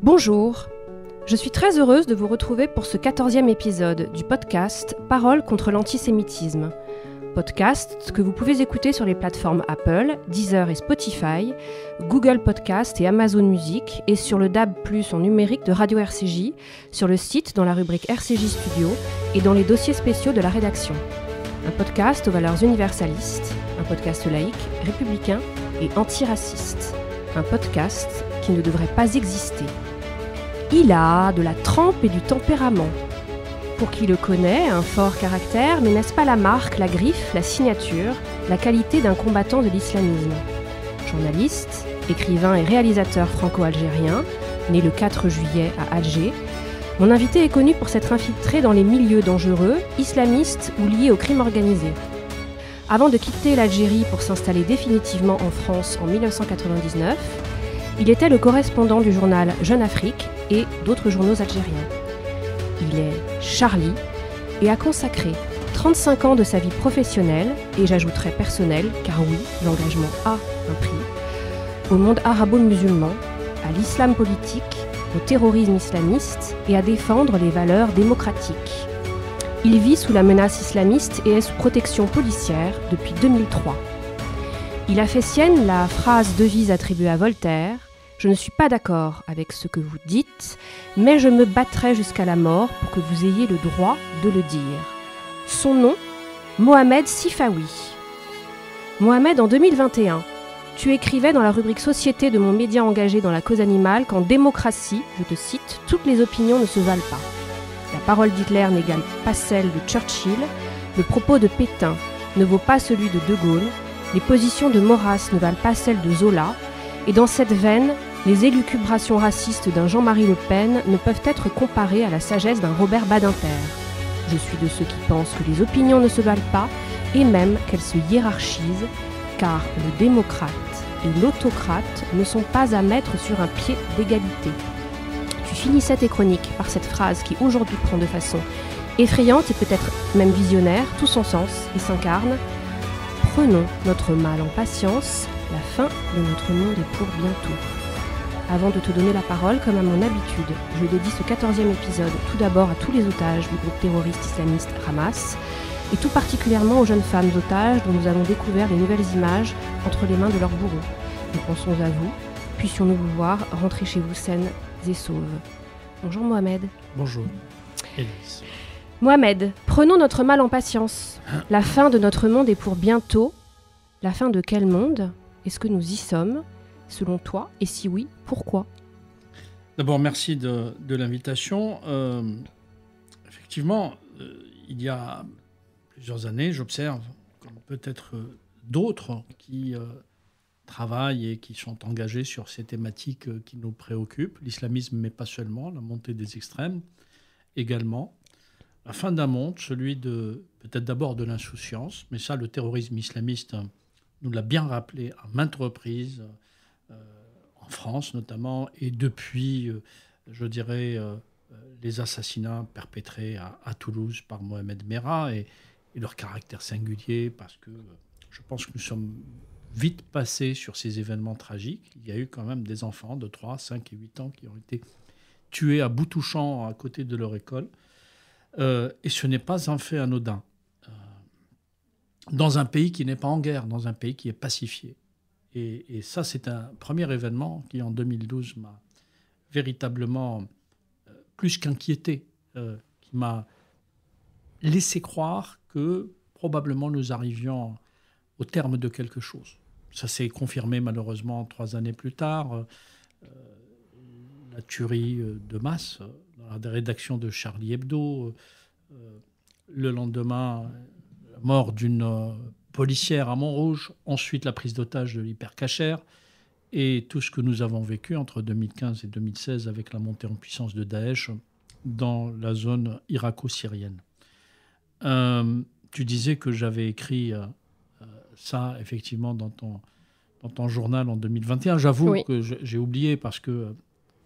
Bonjour, je suis très heureuse de vous retrouver pour ce quatorzième épisode du podcast Parole contre l'antisémitisme. Podcast que vous pouvez écouter sur les plateformes Apple, Deezer et Spotify, Google Podcast et Amazon Music et sur le DAB+, Plus en numérique de Radio RCJ, sur le site dans la rubrique RCJ Studio et dans les dossiers spéciaux de la rédaction. Un podcast aux valeurs universalistes, un podcast laïque, républicain et antiraciste. Un podcast qui ne devrait pas exister. Il a de la trempe et du tempérament. Pour qui le connaît, un fort caractère, mais n'est-ce pas la marque, la griffe, la signature, la qualité d'un combattant de l'islamisme Journaliste, écrivain et réalisateur franco-algérien, né le 4 juillet à Alger, mon invité est connu pour s'être infiltré dans les milieux dangereux, islamistes ou liés au crime organisé. Avant de quitter l'Algérie pour s'installer définitivement en France en 1999, il était le correspondant du journal Jeune Afrique et d'autres journaux algériens. Il est Charlie et a consacré 35 ans de sa vie professionnelle, et j'ajouterai personnelle, car oui, l'engagement a un prix, au monde arabo-musulman, à l'islam politique, au terrorisme islamiste et à défendre les valeurs démocratiques. Il vit sous la menace islamiste et est sous protection policière depuis 2003. Il a fait sienne la phrase devise attribuée à Voltaire je ne suis pas d'accord avec ce que vous dites, mais je me battrai jusqu'à la mort pour que vous ayez le droit de le dire. Son nom Mohamed Sifawi. Mohamed, en 2021, tu écrivais dans la rubrique Société de mon média engagé dans la cause animale qu'en démocratie, je te cite, toutes les opinions ne se valent pas. La parole d'Hitler n'égale pas celle de Churchill, le propos de Pétain ne vaut pas celui de De Gaulle, les positions de Maurras ne valent pas celles de Zola, et dans cette veine, les élucubrations racistes d'un Jean-Marie Le Pen ne peuvent être comparées à la sagesse d'un Robert Badinter. Je suis de ceux qui pensent que les opinions ne se valent pas et même qu'elles se hiérarchisent, car le démocrate et l'autocrate ne sont pas à mettre sur un pied d'égalité. Tu finis tes chroniques par cette phrase qui aujourd'hui prend de façon effrayante et peut-être même visionnaire tout son sens et s'incarne. Prenons notre mal en patience, la fin de notre monde est pour bientôt. Avant de te donner la parole, comme à mon habitude, je dédie ce 14e épisode tout d'abord à tous les otages du groupe terroriste islamiste Hamas, et tout particulièrement aux jeunes femmes otages dont nous avons découvert les nouvelles images entre les mains de leurs bourreaux. Nous pensons à vous, puissions-nous vous voir, rentrer chez vous saines et sauves. Bonjour Mohamed. Bonjour. Mohamed, prenons notre mal en patience. La fin de notre monde est pour bientôt. La fin de quel monde Est-ce que nous y sommes selon toi Et si oui, pourquoi D'abord, merci de, l'invitation. Euh, effectivement, euh, il y a plusieurs années, j'observe, comme peut-être d'autres qui euh, travaillent et qui sont engagés sur ces thématiques qui nous préoccupent, l'islamisme, mais pas seulement, la montée des extrêmes également, la fin d'un monde, celui de peut-être d'abord de l'insouciance, mais ça, le terrorisme islamiste nous l'a bien rappelé à maintes reprises. France notamment, et depuis, euh, je dirais, euh, euh, les assassinats perpétrés à, Toulouse par Mohamed Merah et, leur caractère singulier, parce que je pense que nous sommes vite passés sur ces événements tragiques. Il y a eu quand même des enfants de 3, 5 et 8 ans qui ont été tués à bout touchant à côté de leur école. et ce n'est pas un fait anodin. dans un pays qui n'est pas en guerre, dans un pays qui est pacifié. Et, ça, c'est un premier événement qui, en 2012, m'a véritablement euh, plus qu'inquiété, euh, qui m'a laissé croire que probablement nous arrivions au terme de quelque chose. Ça s'est confirmé malheureusement trois années plus tard. Euh, la tuerie de masse dans la rédaction de Charlie Hebdo. le lendemain, la mort d'une policière à Montrouge, ensuite la prise d'otage de l'hypercachère, et tout ce que nous avons vécu entre 2015 et 2016 avec la montée en puissance de Daesh dans la zone irako-syrienne. Euh, tu disais que j'avais écrit euh, euh, ça, effectivement, dans ton, dans ton journal en 2021. J'avoue que j'ai oublié parce que,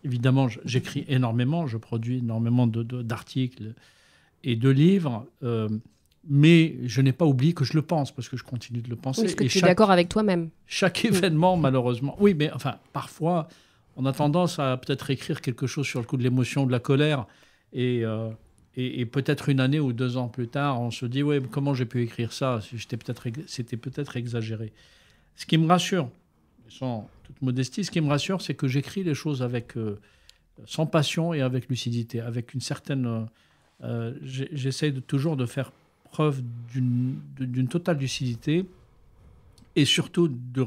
évidemment, j'écris énormément, je produis énormément d'articles et de livres mais je n'ai pas oublié que je le pense, parce que je continue de le penser. que et tu es d'accord avec toi-même. Chaque événement, malheureusement. Oui, mais enfin, parfois, on a tendance à peut-être écrire quelque chose sur le coup de l'émotion, de la colère, et, euh, peut-être une année ou deux ans plus tard, on se dit, ouais, comment j'ai pu écrire ça C'était peut-être peut exagéré. Ce qui me rassure, sans toute modestie, ce qui me rassure, c'est que j'écris les choses avec, euh, sans passion et avec lucidité, avec une certaine... Euh, j'essaie toujours de faire preuve d'une totale lucidité et surtout de,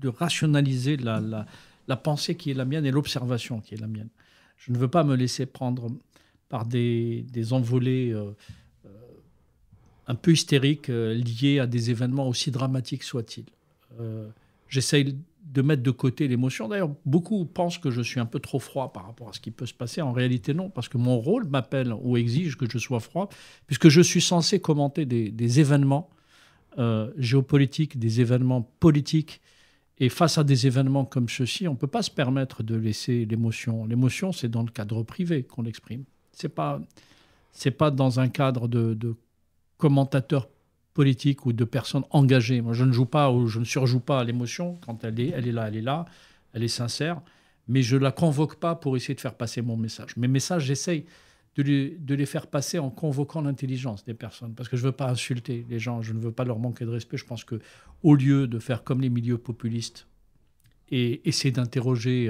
de rationaliser la, la, la, pensée qui est la mienne et l'observation qui est la mienne. Je ne veux pas me laisser prendre par des, des envolées euh, euh, un peu hystériques euh, liées à des événements aussi dramatiques soient-ils. J'essaye de mettre de côté l'émotion. D'ailleurs, beaucoup pensent que je suis un peu trop froid par rapport à ce qui peut se passer. En réalité, non, parce que mon rôle m'appelle ou exige que je sois froid, puisque je suis censé commenter des, événements euh, géopolitiques, des événements politiques. Et face à des événements comme ceux-ci, on ne peut pas se permettre de laisser l'émotion. L'émotion, c'est dans le cadre privé qu'on l'exprime. Ce n'est pas, pas dans un cadre de, de commentateur politique ou de personnes engagées. Moi, je ne joue pas ou je ne surjoue pas à l'émotion. Quand elle est, elle est là, elle est là, elle est sincère. Mais je ne la convoque pas pour essayer de faire passer mon message. Mes messages, j'essaye de, les faire passer en convoquant l'intelligence des personnes. Parce que je ne veux pas insulter les gens, je ne veux pas leur manquer de respect. Je pense que au lieu de faire comme les milieux populistes et essayer d'interroger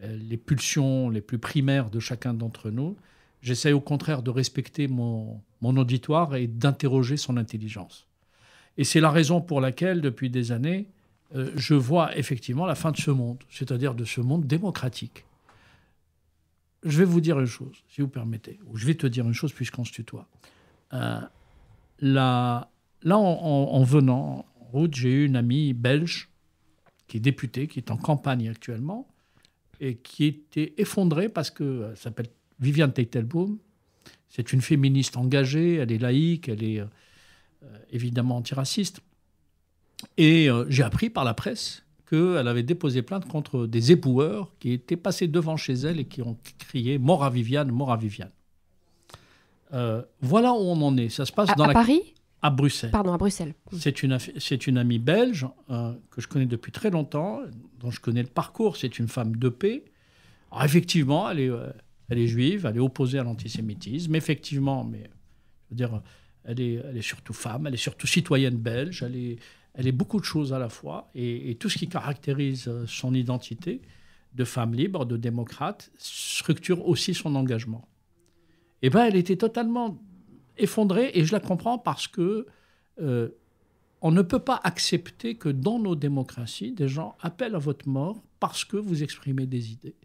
euh, les pulsions les plus primaires de chacun d'entre nous, j'essaye au contraire de respecter mon, mon auditoire et d'interroger son intelligence. Et c'est la raison pour laquelle, depuis des années, euh, je vois effectivement la fin de ce monde, c'est-à-dire de ce monde démocratique. Je vais vous dire une chose, si vous permettez, ou je vais te dire une chose puisqu'on se tutoie. Euh, là, en, venant en route, j'ai eu une amie belge qui est députée, qui est en campagne actuellement, et qui était effondrée parce que, s'appelle Viviane Teitelboom, c'est une féministe engagée, elle est laïque, elle est euh, évidemment antiraciste. Et euh, j'ai appris par la presse qu'elle avait déposé plainte contre des époueurs qui étaient passés devant chez elle et qui ont crié Mort à Viviane, mort à Viviane. Euh, voilà où on en est. Ça se passe à, dans Paris À Bruxelles. Pardon, à Bruxelles. C'est une, c'est une amie belge que je connais depuis très longtemps, dont je connais le parcours. C'est une femme de paix. Alors, effectivement, elle est. Elle est juive, elle est opposée à l'antisémitisme, effectivement, mais je veux dire, elle est, elle est surtout femme, elle est surtout citoyenne belge, elle est, elle est beaucoup de choses à la fois. Et, tout ce qui caractérise euh, son identité de femme libre, de démocrate, structure aussi son engagement. Eh bien, elle était totalement effondrée, et je la comprends parce que euh, on ne peut pas accepter que dans nos démocraties, des gens appellent à votre mort parce que vous exprimez des idées.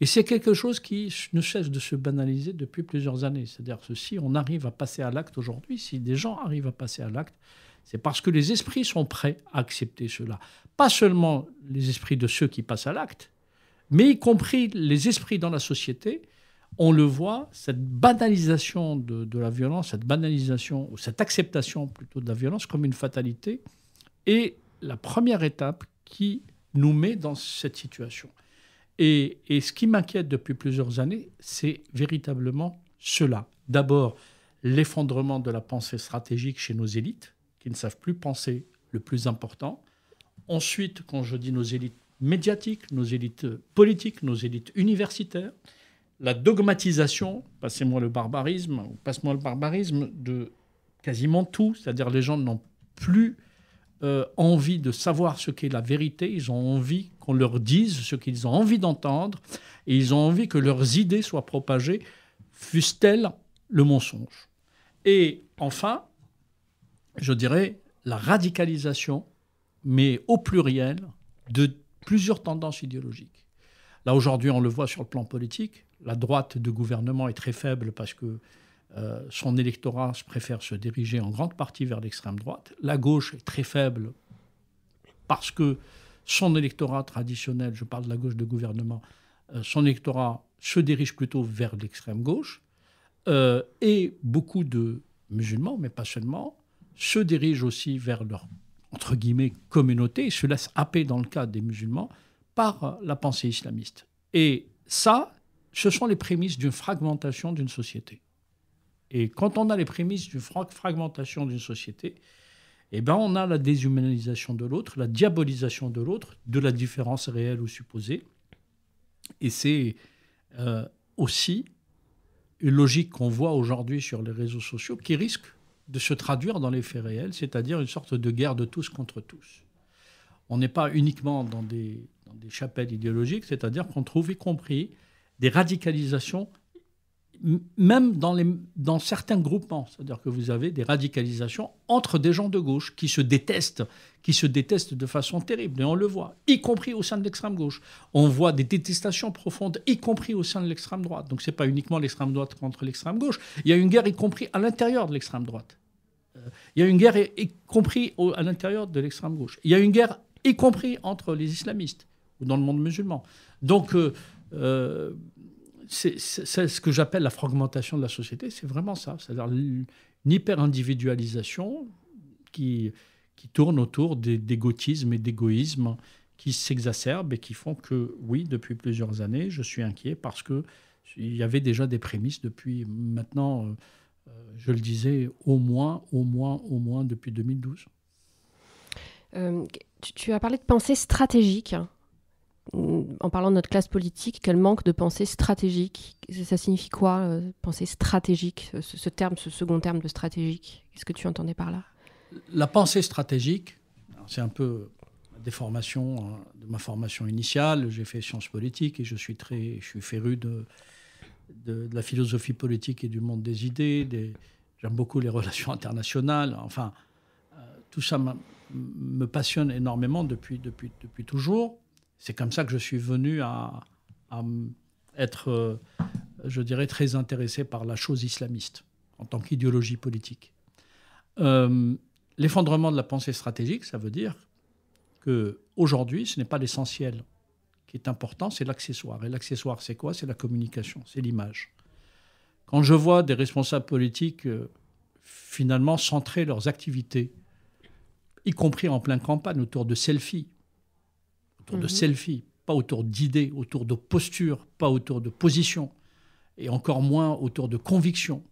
Et c'est quelque chose qui ne cesse de se banaliser depuis plusieurs années. C'est-à-dire que si on arrive à passer à l'acte aujourd'hui, si des gens arrivent à passer à l'acte, c'est parce que les esprits sont prêts à accepter cela. Pas seulement les esprits de ceux qui passent à l'acte, mais y compris les esprits dans la société. On le voit, cette banalisation de, de la violence, cette banalisation, ou cette acceptation plutôt de la violence comme une fatalité, est la première étape qui nous met dans cette situation. Et, ce qui m'inquiète depuis plusieurs années, c'est véritablement cela. D'abord, l'effondrement de la pensée stratégique chez nos élites, qui ne savent plus penser le plus important. Ensuite, quand je dis nos élites médiatiques, nos élites politiques, nos élites universitaires, la dogmatisation, passez-moi le barbarisme, ou passe-moi le barbarisme, de quasiment tout. C'est-à-dire les gens n'ont plus euh, envie de savoir ce qu'est la vérité, ils ont envie qu'on leur dise ce qu'ils ont envie d'entendre, et ils ont envie que leurs idées soient propagées, fussent-elles le mensonge. Et enfin, je dirais la radicalisation, mais au pluriel, de plusieurs tendances idéologiques. Là, aujourd'hui, on le voit sur le plan politique. La droite de gouvernement est très faible parce que euh, son électorat se préfère se diriger en grande partie vers l'extrême droite. La gauche est très faible parce que son électorat traditionnel, je parle de la gauche de gouvernement, euh, son électorat se dirige plutôt vers l'extrême gauche. Euh, et beaucoup de musulmans, mais pas seulement, se dirigent aussi vers leur entre guillemets communauté et se laissent happer dans le cas des musulmans par la pensée islamiste. Et ça, ce sont les prémices d'une fragmentation d'une société. Et quand on a les prémices d'une fragmentation d'une société, eh ben on a la déshumanisation de l'autre, la diabolisation de l'autre, de la différence réelle ou supposée. Et c'est euh, aussi une logique qu'on voit aujourd'hui sur les réseaux sociaux qui risque de se traduire dans les faits réels, c'est-à-dire une sorte de guerre de tous contre tous. On n'est pas uniquement dans des chapelles idéologiques, c'est-à-dire qu'on trouve y compris des radicalisations même dans, les, dans certains groupements, c'est-à-dire que vous avez des radicalisations entre des gens de gauche qui se détestent, qui se détestent de façon terrible, et on le voit, y compris au sein de l'extrême gauche. On voit des détestations profondes, y compris au sein de l'extrême droite. Donc ce n'est pas uniquement l'extrême droite contre l'extrême gauche, il y a une guerre y compris à l'intérieur de l'extrême droite. Euh, il y a une guerre y compris à l'intérieur de l'extrême gauche. Il y a une guerre y compris entre les islamistes ou dans le monde musulman. Donc euh, euh, c'est ce que j'appelle la fragmentation de la société, c'est vraiment ça. C'est-à-dire une hyper-individualisation qui, qui tourne autour des, et d'égoïsme, qui s'exacerbent et qui font que, oui, depuis plusieurs années, je suis inquiet parce que il y avait déjà des prémices depuis maintenant, euh, euh, je le disais, au moins, au moins, au moins depuis 2012. Euh, tu, as parlé de pensée stratégique en parlant de notre classe politique, qu'elle manque de pensée stratégique. Ça signifie quoi, euh, pensée stratégique, ce, terme, ce second terme de stratégique Qu'est-ce que tu entendais par là La pensée stratégique, c'est un peu des hein, de ma formation initiale. J'ai fait sciences politiques et je suis très, je suis féru de, la philosophie politique et du monde des idées. J'aime beaucoup les relations internationales. Enfin, euh, tout ça me passionne énormément depuis, depuis, depuis toujours c'est comme ça que je suis venu à, être, euh, je dirais, très intéressé par la chose islamiste en tant qu'idéologie politique. Euh, l'effondrement de la pensée stratégique, ça veut dire que aujourd'hui, ce n'est pas l'essentiel qui est important, c'est l'accessoire. Et l'accessoire, c'est quoi C'est la communication, c'est l'image. Quand je vois des responsables politiques euh, finalement centrer leurs activités, y compris en pleine campagne, autour de selfies, autour de mhm. selfies, pas autour d'idées, autour de postures, pas autour de positions, et encore moins autour de convictions.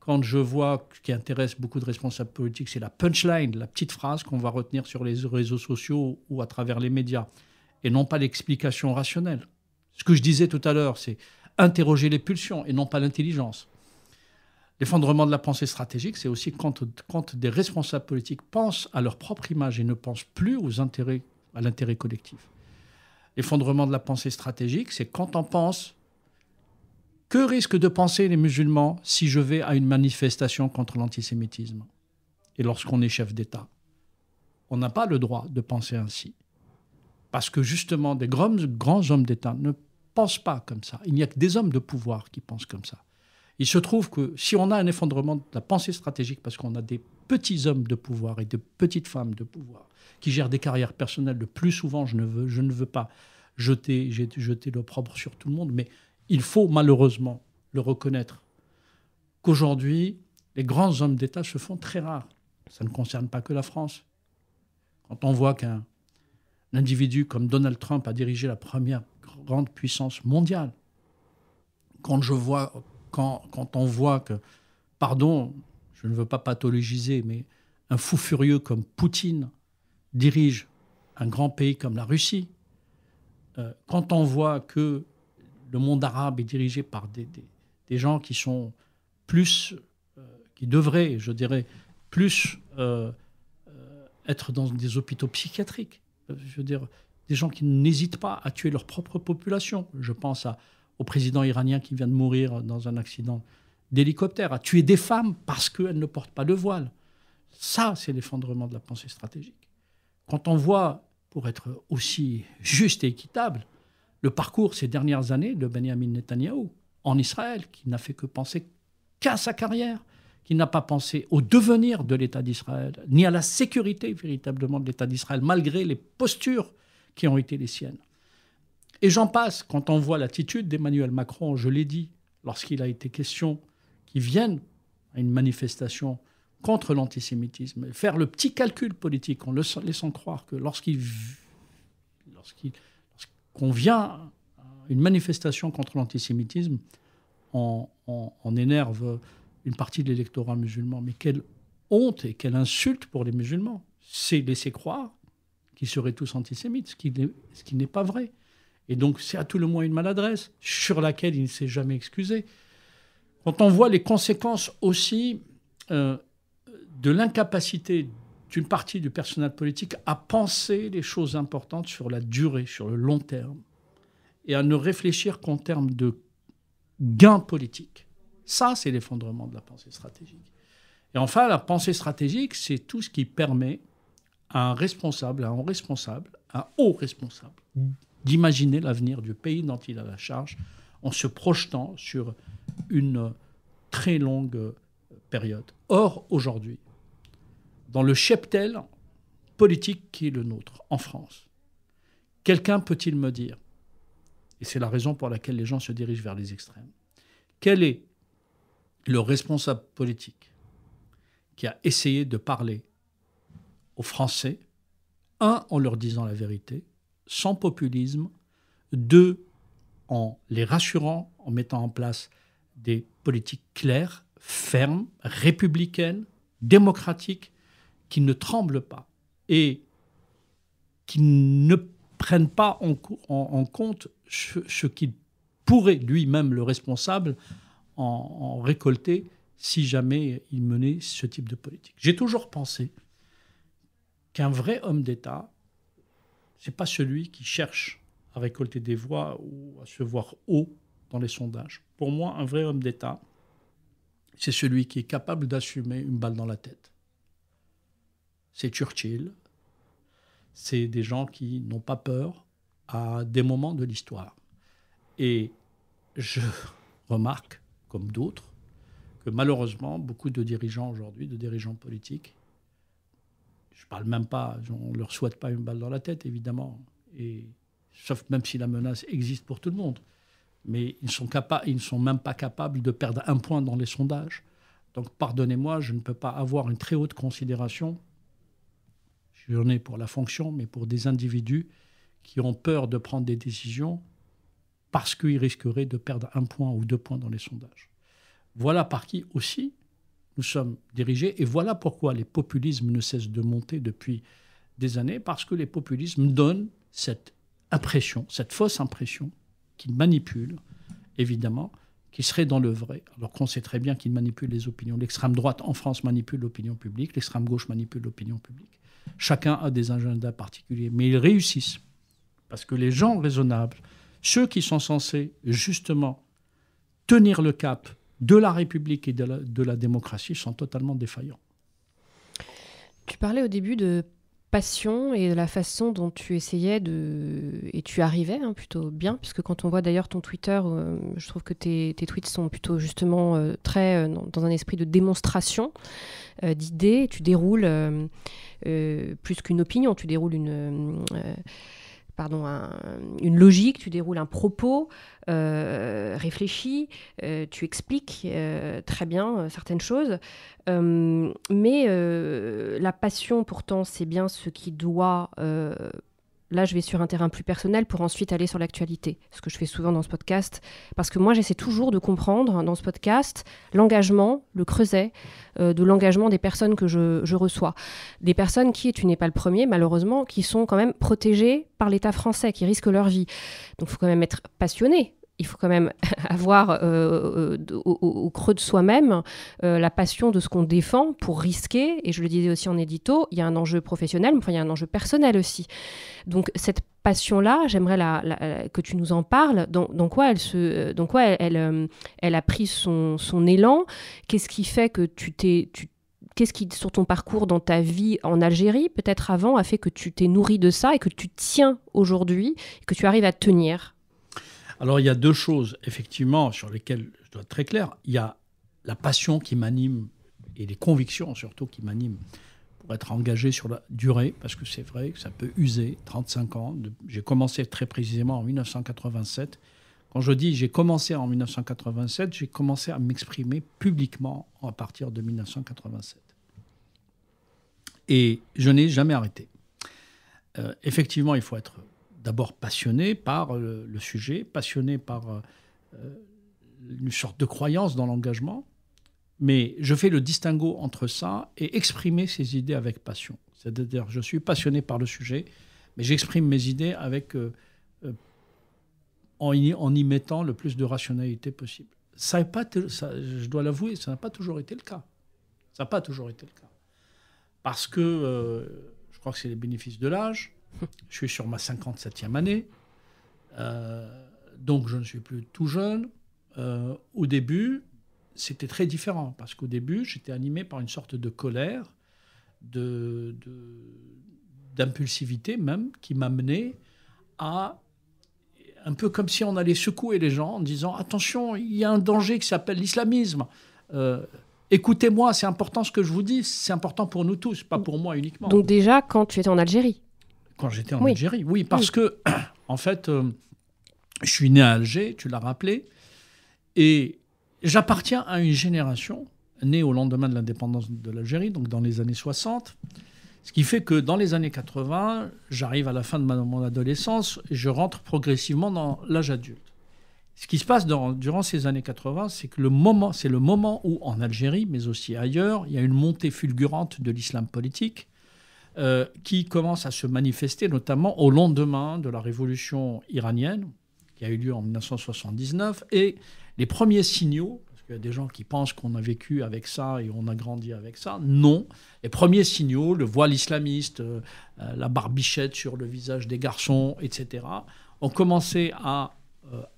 Quand je vois ce qui intéresse beaucoup de responsables politiques, c'est la punchline, la petite phrase qu'on va retenir sur les réseaux sociaux ou à travers les médias, et non pas l'explication rationnelle. Ce que je disais tout à l'heure, c'est interroger les pulsions et non pas l'intelligence. L'effondrement de la pensée stratégique, c'est aussi quand, quand, des responsables politiques pensent à leur propre image et ne pensent plus aux intérêts à l'intérêt collectif. L'effondrement de la pensée stratégique, c'est quand on pense que risquent de penser les musulmans si je vais à une manifestation contre l'antisémitisme Et lorsqu'on est chef d'État, on n'a pas le droit de penser ainsi. Parce que justement, des grands, grands hommes d'État ne pensent pas comme ça. Il n'y a que des hommes de pouvoir qui pensent comme ça. Il se trouve que si on a un effondrement de la pensée stratégique parce qu'on a des petits hommes de pouvoir et de petites femmes de pouvoir qui gèrent des carrières personnelles. Le plus souvent, je ne veux, je ne veux pas jeter, l'opprobre sur tout le monde, mais il faut malheureusement le reconnaître qu'aujourd'hui, les grands hommes d'État se font très rares. Ça ne concerne pas que la France. Quand on voit qu'un individu comme Donald Trump a dirigé la première grande puissance mondiale, quand, je vois, quand, quand on voit que, pardon, je ne veux pas pathologiser, mais un fou furieux comme Poutine dirige un grand pays comme la Russie, euh, quand on voit que le monde arabe est dirigé par des, gens qui sont plus, euh, qui devraient, je dirais, plus euh, être dans des hôpitaux psychiatriques, je veux dire, des gens qui n'hésitent pas à tuer leur propre population. Je pense au président iranien qui vient de mourir dans un accident d'hélicoptères, à tuer des femmes parce qu'elles ne portent pas de voile. Ça, c'est l'effondrement de la pensée stratégique. Quand on voit, pour être aussi juste et équitable, le parcours ces dernières années de Benjamin Netanyahu en Israël, qui n'a fait que penser qu'à sa carrière, qui n'a pas pensé au devenir de l'État d'Israël, ni à la sécurité véritablement de l'État d'Israël, malgré les postures qui ont été les siennes. Et j'en passe quand on voit l'attitude d'Emmanuel Macron, je l'ai dit, lorsqu'il a été question ils viennent à une manifestation contre l'antisémitisme, faire le petit calcul politique en laissant croire que lorsqu'il vient à une manifestation contre l'antisémitisme, on, on, énerve une partie de l'électorat musulman. Mais quelle honte et quelle insulte pour les musulmans. C'est laisser croire qu'ils seraient tous antisémites, ce qui n'est pas vrai. Et donc c'est à tout le moins une maladresse sur laquelle il ne s'est jamais excusé. Quand on voit les conséquences aussi euh, de l'incapacité d'une partie du personnel politique à penser les choses importantes sur la durée, sur le long terme, et à ne réfléchir qu'en termes de gains politiques. Ça, c'est l'effondrement de la pensée stratégique. Et enfin, la pensée stratégique, c'est tout ce qui permet à un responsable, à un responsable, à un haut responsable, d'imaginer l'avenir du pays dont il a la charge en se projetant sur une très longue période. Or, aujourd'hui, dans le cheptel politique qui est le nôtre, en France, quelqu'un peut-il me dire, et c'est la raison pour laquelle les gens se dirigent vers les extrêmes, quel est le responsable politique qui a essayé de parler aux Français, un, en leur disant la vérité, sans populisme, deux, en les rassurant, en mettant en place des politiques claires, fermes, républicaines, démocratiques, qui ne tremblent pas et qui ne prennent pas en, compte ce, qu'il pourrait lui-même, le responsable, en, en, récolter si jamais il menait ce type de politique. J'ai toujours pensé qu'un vrai homme d'État, c'est pas celui qui cherche à récolter des voix ou à se voir haut dans les sondages. Pour moi, un vrai homme d'État, c'est celui qui est capable d'assumer une balle dans la tête. C'est Churchill, c'est des gens qui n'ont pas peur à des moments de l'histoire. Et je remarque, comme d'autres, que malheureusement, beaucoup de dirigeants aujourd'hui, de dirigeants politiques, je ne parle même pas, on ne leur souhaite pas une balle dans la tête, évidemment, et, sauf même si la menace existe pour tout le monde mais ils, sont ne sont même pas capables de perdre un point dans les sondages. Donc pardonnez-moi, je ne peux pas avoir une très haute considération, j'en ai pour la fonction, mais pour des individus qui ont peur de prendre des décisions parce qu'ils risqueraient de perdre un point ou deux points dans les sondages. Voilà par qui aussi nous sommes dirigés, et voilà pourquoi les populismes ne cessent de monter depuis des années, parce que les populismes donnent cette impression, cette fausse impression qui manipule, évidemment, qui serait dans le vrai, alors qu'on sait très bien qu'il manipule les opinions. L'extrême droite en France manipule l'opinion publique, l'extrême gauche manipule l'opinion publique. Chacun a des agendas particuliers, mais ils réussissent. Parce que les gens raisonnables, ceux qui sont censés justement tenir le cap de la République et de la démocratie, sont totalement défaillants. Tu parlais au début de passion et de la façon dont tu essayais de... Et tu arrivais hein, plutôt bien, puisque quand on voit d'ailleurs ton Twitter, euh, je trouve que tes, tweets sont plutôt justement euh, très euh, dans un esprit de démonstration d'idées. Tu déroules plus qu'une opinion, tu déroules une pardon, une logique, tu déroules un propos euh, réfléchis, réfléchi, euh, tu expliques euh, très bien certaines choses. mais la passion, pourtant, c'est bien ce qui doit là, je vais sur un terrain plus personnel pour ensuite aller sur l'actualité, ce que je fais souvent dans ce podcast, parce que moi, j'essaie toujours de comprendre hein, dans ce podcast l'engagement, le creuset euh, de l'engagement des personnes que je, je, reçois. Des personnes qui, et tu n'es pas le premier, malheureusement, qui sont quand même protégées par l'État français, qui risquent leur vie. Donc, il faut quand même être passionné il faut quand même avoir euh, euh, au, creux de soi-même euh, la passion de ce qu'on défend pour risquer, et je le disais aussi en édito, il y a un enjeu professionnel, mais il y a un enjeu personnel aussi. Donc cette passion-là, j'aimerais que tu nous en parles, dans, quoi elle, se, quoi elle, elle, a pris son, élan, qu'est-ce qui fait que tu t'es... Qu'est-ce qui, sur ton parcours dans ta vie en Algérie, peut-être avant, a fait que tu t'es nourri de ça et que tu tiens aujourd'hui, que tu arrives à tenir alors il y a deux choses, effectivement, sur lesquelles je dois être très clair. Il y a la passion qui m'anime et les convictions surtout qui m'animent pour être engagé sur la durée, parce que c'est vrai que ça peut user 35 ans. J'ai commencé très précisément en 1987. Quand je dis j'ai commencé en 1987, j'ai commencé à m'exprimer publiquement à partir de 1987. Et je n'ai jamais arrêté. Euh, effectivement, il faut être d'abord passionné par euh, le, sujet, passionné par euh, euh, une sorte de croyance dans l'engagement. Mais je fais le distinguo entre ça et exprimer ses idées avec passion. C'est-à-dire, je suis passionné par le sujet, mais j'exprime mes idées avec, en, y, mettant le plus de rationalité possible. Ça pas, je dois l'avouer, ça n'a pas toujours été le cas. Ça n'a pas toujours été le cas. Parce que, je crois que c'est les bénéfices de l'âge, je suis sur ma 57e année, euh, donc je ne suis plus tout jeune. Euh, au début, c'était très différent, parce qu'au début, j'étais animé par une sorte de colère, de, d'impulsivité même, qui m'amenait à un peu comme si on allait secouer les gens en disant attention, il y a un danger qui s'appelle l'islamisme. Euh, écoutez-moi, c'est important ce que je vous dis, c'est important pour nous tous, pas pour moi uniquement. Donc déjà, quand tu étais en Algérie quand j'étais en Algérie, oui, parce que, en fait, euh, je suis né à Alger, tu l'as rappelé, et j'appartiens à une génération née au lendemain de l'indépendance de l'Algérie, donc dans les années 60. Ce qui fait que dans les années 80, j'arrive à la fin de ma, mon adolescence et je rentre progressivement dans l'âge adulte. Ce qui se passe durant ces années 80, c'est que le moment, c'est le moment où en Algérie, mais aussi ailleurs, il y a une montée fulgurante de l'islam politique euh, qui commence à se manifester notamment au lendemain de la révolution iranienne, qui a eu lieu en 1979, et les premiers signaux, parce qu'il y a des gens qui pensent qu'on a vécu avec ça et on a grandi avec ça, non. Les premiers signaux, le voile islamiste, euh, euh, la barbichette sur le visage des garçons, etc., ont commencé à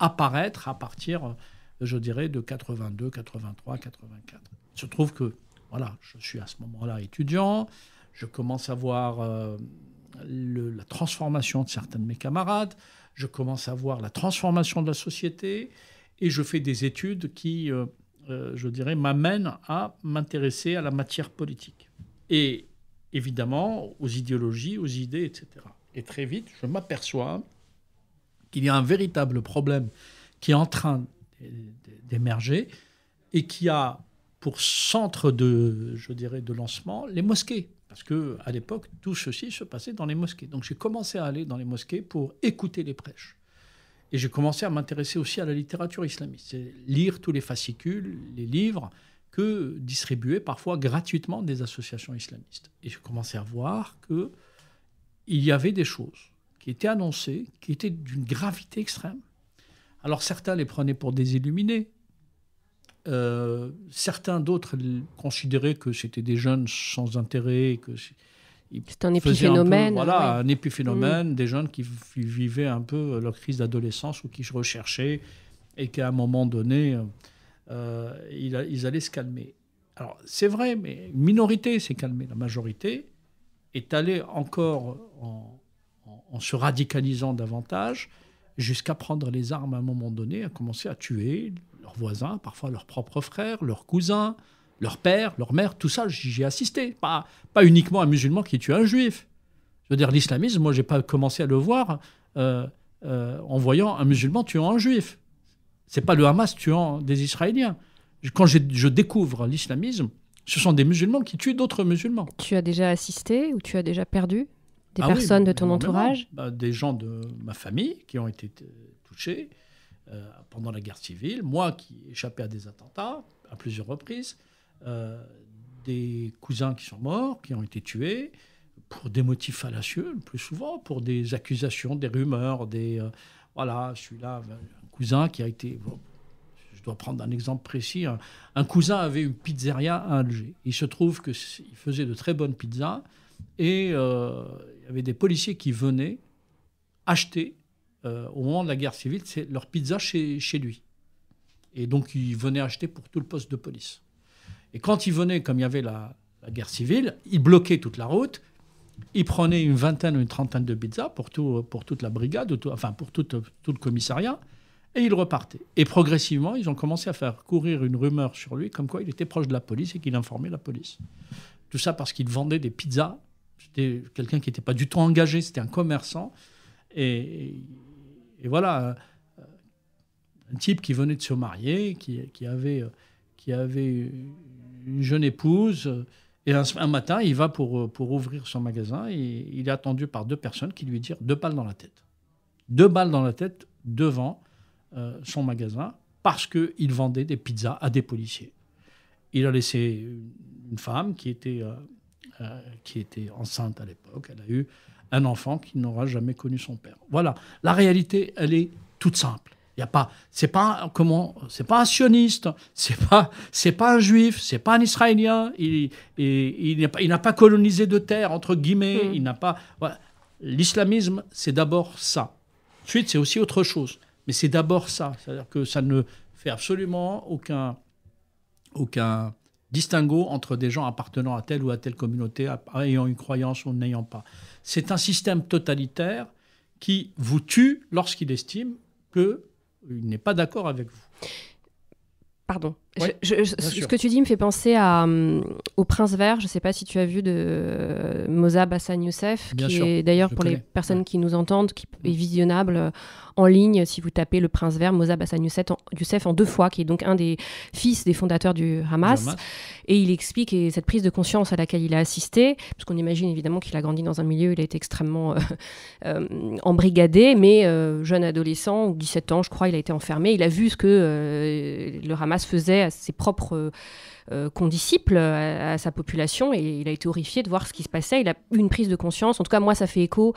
apparaître à partir, je dirais, de 82, 83, 84. Il se trouve que, voilà, je suis à ce moment-là étudiant je commence à voir euh, la transformation de certains de mes camarades, je commence à voir la transformation de la société, et je fais des études qui, euh, euh, je dirais, m'amènent à m'intéresser à la matière politique. Et évidemment, aux idéologies, aux idées, etc. Et très vite, je m'aperçois qu'il y a un véritable problème qui est en train d'émerger et qui a pour centre de, je dirais, de lancement les mosquées. Parce que à l'époque, tout ceci se passait dans les mosquées. Donc j'ai commencé à aller dans les mosquées pour écouter les prêches. Et j'ai commencé à m'intéresser aussi à la littérature islamiste. C'est lire tous les fascicules, les livres que distribuaient parfois gratuitement des associations islamistes. Et je commençais à voir que il y avait des choses qui étaient annoncées, qui étaient d'une gravité extrême. Alors certains les prenaient pour des illuminés, euh, certains d'autres considéraient que c'était des jeunes sans intérêt, que c'est un épiphénomène. voilà, un épiphénomène, des jeunes qui vivaient un peu leur crise d'adolescence ou qui recherchaient et qu'à un moment donné, euh, euh, ils, allaient se calmer. Alors, c'est vrai, mais une minorité s'est calmée. La majorité est allée encore en se radicalisant davantage jusqu'à prendre les armes à un moment donné, à commencer à tuer voisins, parfois leurs propres frères, leurs cousins, leur père, leur mère, tout ça, j'ai assisté. Pas, pas uniquement un musulman qui tue un juif. Je veux dire, l'islamisme, moi, n'ai pas commencé à le voir euh, euh, en voyant un musulman tuant un juif. C'est pas le Hamas tuant des Israéliens. Quand je, découvre l'islamisme, ce sont des musulmans qui tuent d'autres musulmans. Tu as déjà assisté ou tu as déjà perdu des ah personnes de ton entourage bah, Des gens de ma famille qui ont été touchés. Euh, pendant la guerre civile, moi qui échappais à des attentats à plusieurs reprises, euh, des cousins qui sont morts, qui ont été tués, pour des motifs fallacieux, le plus souvent, pour des accusations, des rumeurs, des... Euh, voilà, celui-là, ben, un cousin qui a été... je dois prendre un exemple précis. Un, un, cousin avait une pizzeria à Alger. Il se trouve qu'il faisait de très bonnes pizzas et il y avait des policiers qui venaient acheter euh, au moment de la guerre civile, c'est leur pizza chez, chez lui. Et donc, ils venaient acheter pour tout le poste de police. Et quand ils venaient, comme il y avait la, guerre civile, ils bloquaient toute la route. Ils prenaient une vingtaine ou une trentaine de pizzas pour, tout, pour toute la brigade, enfin pour tout, tout, le commissariat, et ils repartaient. Et progressivement, ils ont commencé à faire courir une rumeur sur lui, comme quoi il était proche de la police et qu'il informait la police. Tout ça parce qu'il vendait des pizzas. C'était quelqu'un qui n'était pas du tout engagé, c'était un commerçant. Et et voilà, euh, un type qui venait de se marier, qui, avait, euh, qui avait une jeune épouse. Et un, matin, il va pour, euh, pour ouvrir son magasin et il est attendu par deux personnes qui lui disent « deux balles dans la tête. Deux balles dans la tête devant son magasin parce qu'il vendait des pizzas à des policiers. Il a laissé une femme qui était, qui était enceinte à l'époque. Elle a eu un enfant qui n'aura jamais connu son père. Voilà, la réalité, elle est toute simple. Il y a pas, c'est pas comment, c'est pas un sioniste, c'est pas, c'est pas un juif, c'est pas un israélien. Il, il, il n'a pas, colonisé de terre entre guillemets. Hmm. Il n'a pas. L'islamisme, c'est d'abord ça. Ensuite, c'est aussi autre chose, mais c'est d'abord ça. C'est-à-dire que ça ne fait absolument aucun, aucun, distinguo entre des gens appartenant à telle ou à telle communauté, ayant une croyance ou n'ayant pas. C'est un système totalitaire qui vous tue lorsqu'il estime qu'il n'est pas d'accord avec vous. Pardon, ce que tu dis me fait penser à, euh, au Prince Vert, je ne sais pas si tu as vu, de euh, Moza Bassan Youssef, qui est d'ailleurs pour les personnes qui nous entendent, qui mm. est visionnable euh, en ligne si vous tapez le Prince Vert, Moza Bassan Youssef en, deux fois, qui est donc un des fils des fondateurs du Hamas. Et il explique cette prise de conscience à laquelle il a assisté, parce qu'on imagine évidemment qu'il a grandi dans un milieu où il a été extrêmement embrigadé, mais jeune adolescent, 17 ans je crois, il a été enfermé, il a vu ce que le Hamas faisait ses propres euh, condisciple euh, euh, à, à, sa population et il a été horrifié de voir ce qui se passait. Il a eu une prise de conscience. En tout cas, moi, ça fait écho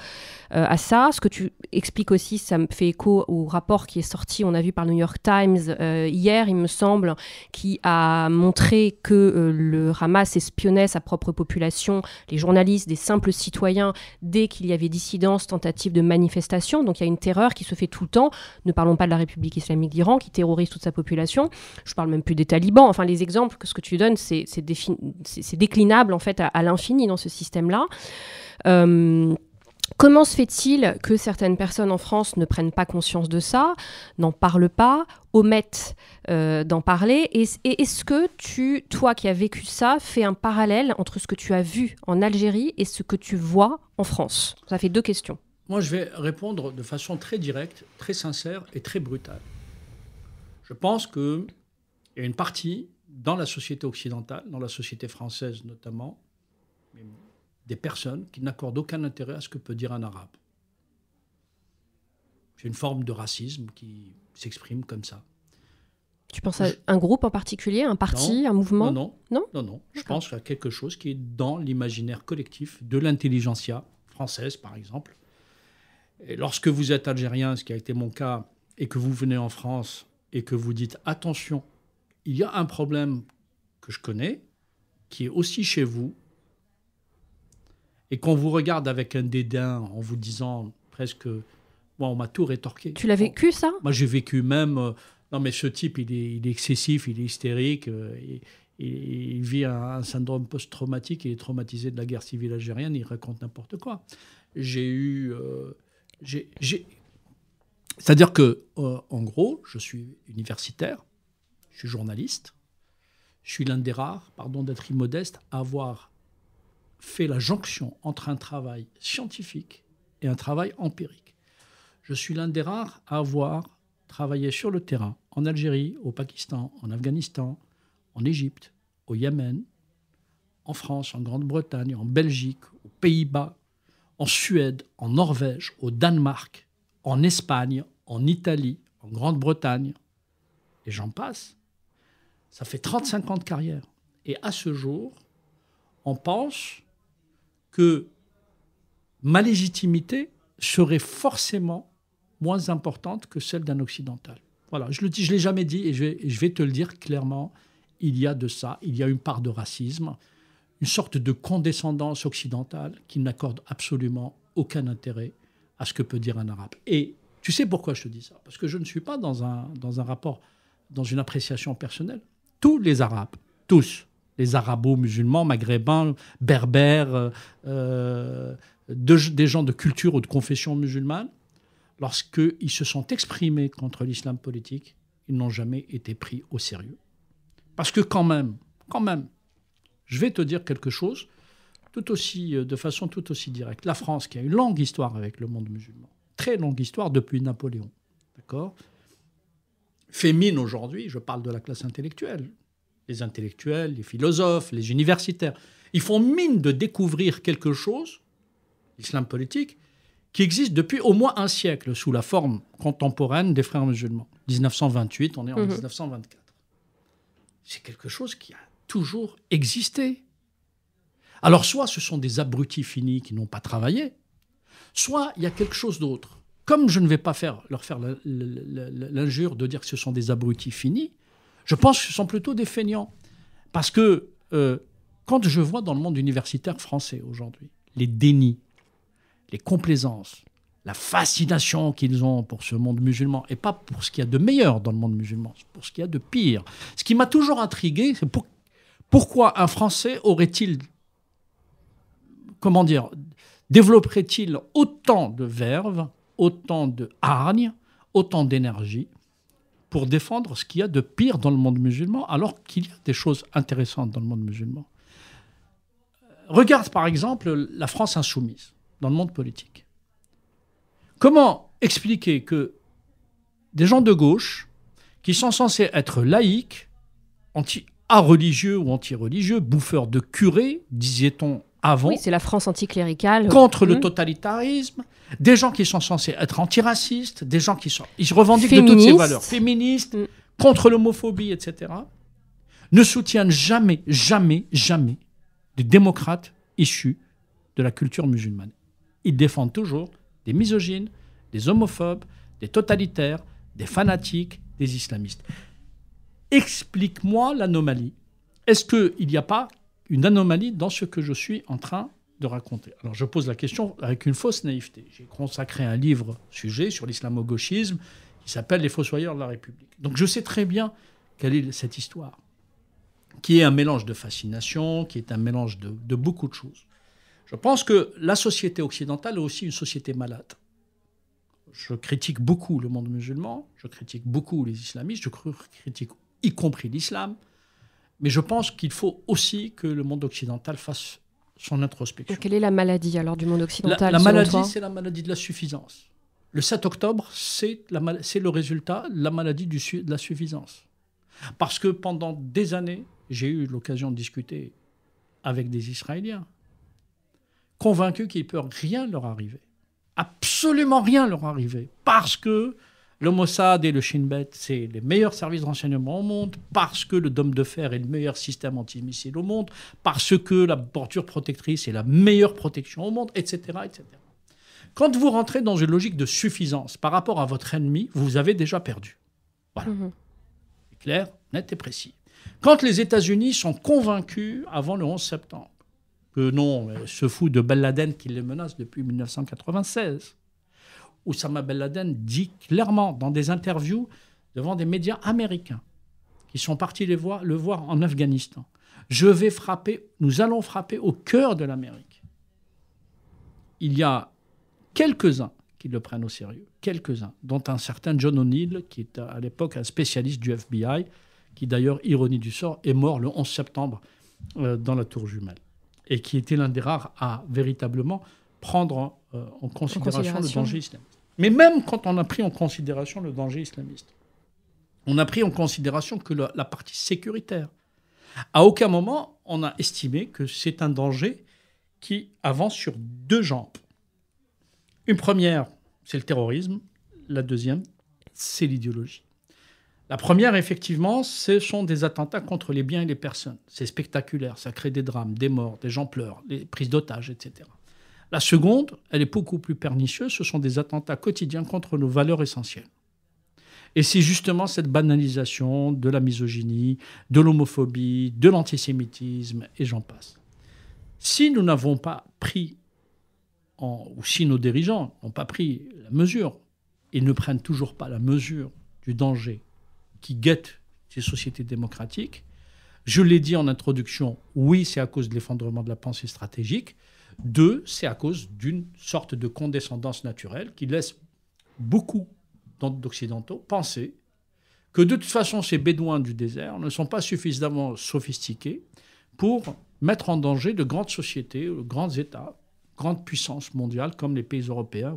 euh, à ça. Ce que tu expliques aussi, ça me fait écho au rapport qui est sorti, on a vu par le New York Times hier, il me semble, qui a montré que le Hamas espionnait sa propre population, les journalistes, des simples citoyens, dès qu'il y avait dissidence, tentative de manifestation. Donc il y a une terreur qui se fait tout le temps. Ne parlons pas de la République islamique d'Iran qui terrorise toute sa population. Je parle même plus des talibans. Enfin, les exemples que ce que tu donnes, c'est déclinable en fait à, l'infini dans ce système-là. Euh, comment se fait-il que certaines personnes en France ne prennent pas conscience de ça, n'en parlent pas, omettent euh, d'en parler Et, est-ce que tu, toi qui as vécu ça, fais un parallèle entre ce que tu as vu en Algérie et ce que tu vois en France Ça fait deux questions. Moi, je vais répondre de façon très directe, très sincère et très brutale. Je pense qu'il y a une partie dans la société occidentale, dans la société française notamment, des personnes qui n'accordent aucun intérêt à ce que peut dire un arabe. C'est une forme de racisme qui s'exprime comme ça. Tu penses à un groupe en particulier, un parti, un mouvement Non, non. Non, non, non. Je pense à quelque chose qui est dans l'imaginaire collectif de l'intelligentsia française, par exemple. Et lorsque vous êtes algérien, ce qui a été mon cas, et que vous venez en France et que vous dites attention il y a un problème que je connais, qui est aussi chez vous, et qu'on vous regarde avec un dédain en vous disant presque, moi, on m'a tout rétorqué. Tu l'as vécu, ça Moi, j'ai vécu même, euh, non, mais ce type, il est, excessif, il est hystérique, euh, il, vit un, syndrome post-traumatique, il est traumatisé de la guerre civile algérienne, il raconte n'importe quoi. J'ai eu... Euh, c'est-à-dire que, en gros, je suis universitaire, je suis journaliste. Je suis l'un des rares, pardon d'être immodeste, à avoir fait la jonction entre un travail scientifique et un travail empirique. Je suis l'un des rares à avoir travaillé sur le terrain, en Algérie, au Pakistan, en Afghanistan, en Égypte, au Yémen, en France, en Grande-Bretagne, en Belgique, aux Pays-Bas, en Suède, en Norvège, au Danemark, en Espagne, en Italie, en Grande-Bretagne, et j'en passe. Ça fait 35 ans de carrière. Et à ce jour, on pense que ma légitimité serait forcément moins importante que celle d'un occidental. Voilà, je le dis, je l'ai jamais dit et je vais, je vais te le dire clairement. Il y a de ça, il y a une part de racisme, une sorte de condescendance occidentale qui n'accorde absolument aucun intérêt à ce que peut dire un arabe. Et tu sais pourquoi je te dis ça Parce que je ne suis pas dans un, dans un rapport, dans une appréciation personnelle tous les Arabes, tous, les arabo-musulmans, maghrébins, berbères, euh, euh, des gens de culture ou de confession musulmane, lorsqu'ils se sont exprimés contre l'islam politique, ils n'ont jamais été pris au sérieux. Parce que quand même, quand même, je vais te dire quelque chose tout aussi, euh, de façon tout aussi directe. La France, qui a une longue histoire avec le monde musulman, très longue histoire depuis Napoléon, d'accord fait mine aujourd'hui, je parle de la classe intellectuelle, les intellectuels, les philosophes, les universitaires, ils font mine de découvrir quelque chose, l'islam politique, qui existe depuis au moins un siècle sous la forme contemporaine des frères musulmans. 1928, on est en 1924. Mhm. C'est quelque chose qui a toujours existé. Alors soit ce sont des abrutis finis qui n'ont pas travaillé, soit il y a quelque chose d'autre comme je ne vais pas leur faire l'injure de dire que ce sont des abrutis finis, je pense que ce sont plutôt des feignants. Parce que euh, quand je vois dans le monde universitaire français aujourd'hui les dénis, les complaisances, la fascination qu'ils ont pour ce monde musulman, et pas pour ce qu'il y a de meilleur dans le monde musulman, pour ce qu'il y a de pire. Ce qui m'a toujours intrigué, c'est pourquoi un Français aurait-il, comment dire, développerait-il autant de verve autant de hargne, autant d'énergie pour défendre ce qu'il y a de pire dans le monde musulman, alors qu'il y a des choses intéressantes dans le monde musulman. Euh, regarde par exemple la France insoumise dans le monde politique. Comment expliquer que des gens de gauche, qui sont censés être laïcs, anti-religieux ou anti-religieux, bouffeurs de curés, disait-on avant. c'est la France anticléricale. Contre le hum. totalitarisme, des gens qui sont censés être antiracistes, des gens qui sont. Ils revendiquent de toutes ces valeurs. Féministes, hum. contre l'homophobie, etc. Ne soutiennent jamais, jamais, jamais des démocrates issus de la culture musulmane. Ils défendent toujours des misogynes, des homophobes, des totalitaires, des fanatiques, des islamistes. Explique-moi l'anomalie. Est-ce qu'il n'y a pas une anomalie dans ce que je suis en train de raconter. Alors je pose la question avec une fausse naïveté. J'ai consacré un livre sujet sur l'islamo-gauchisme qui s'appelle Les Fossoyeurs de la République. Donc je sais très bien quelle est cette histoire, qui est un mélange de fascination, qui est un mélange de, de beaucoup de choses. Je pense que la société occidentale est aussi une société malade. Je critique beaucoup le monde musulman, je critique beaucoup les islamistes, je critique y compris l'islam. Mais je pense qu'il faut aussi que le monde occidental fasse son introspection. quelle est la maladie alors du monde occidental La, maladie, c'est la maladie de la suffisance. Le 7 octobre, c'est le résultat, de la maladie du, de la suffisance. Parce que pendant des années, j'ai eu l'occasion de discuter avec des Israéliens, convaincus qu'il ne peut rien leur arriver. Absolument rien leur arriver. Parce que le Mossad et le shinbet, c'est les meilleurs services de renseignement au monde, parce que le Dôme de Fer est le meilleur système antimissile au monde, parce que la porture protectrice est la meilleure protection au monde, etc. etc. Quand vous rentrez dans une logique de suffisance par rapport à votre ennemi, vous avez déjà perdu. Voilà. Mhm. clair, net et précis. Quand les États-Unis sont convaincus avant le 11 septembre que non, se fou de Bin Laden qui les menace depuis 1996, Oussama Ben Laden dit clairement dans des interviews devant des médias américains qui sont partis le voir en Afghanistan. Je vais frapper, nous allons frapper au cœur de l'Amérique. Il y a quelques-uns qui le prennent au sérieux, quelques-uns, dont un certain John O'Neill, qui est à l'époque un spécialiste du FBI, qui d'ailleurs, ironie du sort, est mort le 11 septembre euh, dans la tour jumelle, et qui était l'un des rares à véritablement prendre euh, en, considération le danger islamiste. Mais même quand on a pris en considération le danger islamiste, on a pris en considération que la, la partie sécuritaire. À aucun moment on a estimé que c'est un danger qui avance sur deux jambes. Une première, c'est le terrorisme. La deuxième, c'est l'idéologie. La première, effectivement, ce sont des attentats contre les biens et les personnes. C'est spectaculaire, ça crée des drames, des morts, des gens pleurent, des prises d'otages, etc. La seconde, elle est beaucoup plus pernicieuse, ce sont des attentats quotidiens contre nos valeurs essentielles. Et c'est justement cette banalisation de la misogynie, de l'homophobie, de l'antisémitisme, et j'en passe. Si nous n'avons pas pris, ou si nos dirigeants n'ont pas pris la mesure, ils ne prennent toujours pas la mesure du danger qui guette ces sociétés démocratiques, je l'ai dit en introduction, oui, c'est à cause de l'effondrement de la pensée stratégique, deux, c'est à cause d'une sorte de condescendance naturelle qui laisse beaucoup d'Occidentaux penser que de toute façon ces Bédouins du désert ne sont pas suffisamment sophistiqués pour mettre en danger de grandes sociétés, de grands États, grandes puissances mondiales comme les pays européens.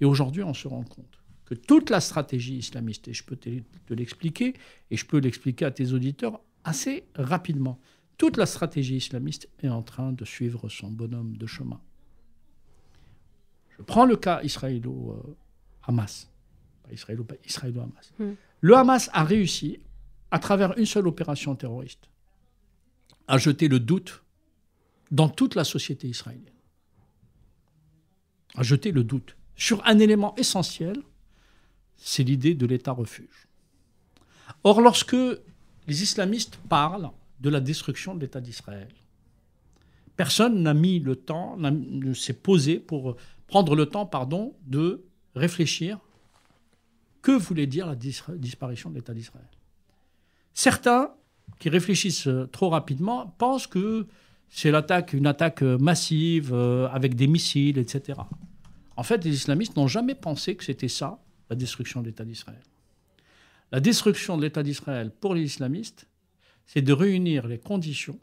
Et aujourd'hui, on se rend compte que toute la stratégie islamiste, et je peux te l'expliquer, et je peux l'expliquer à tes auditeurs assez rapidement, toute la stratégie islamiste est en train de suivre son bonhomme de chemin. Je prends le cas euh, israélo-hamas. israélo-hamas. Le Hamas a réussi, à travers une seule opération terroriste, à jeter le doute dans toute la société israélienne. À jeter le doute sur un élément essentiel, c'est l'idée de l'État refuge. Or, lorsque les islamistes parlent de la destruction de l'État d'Israël. Personne n'a mis le temps, ne s'est posé pour prendre le temps, pardon, de réfléchir que voulait dire la disparition de l'État d'Israël. Certains qui réfléchissent trop rapidement pensent que c'est l'attaque, une attaque massive euh, avec des missiles, etc. En fait, les islamistes n'ont jamais pensé que c'était ça, la destruction de l'État d'Israël. La destruction de l'État d'Israël pour les islamistes, c'est de réunir les conditions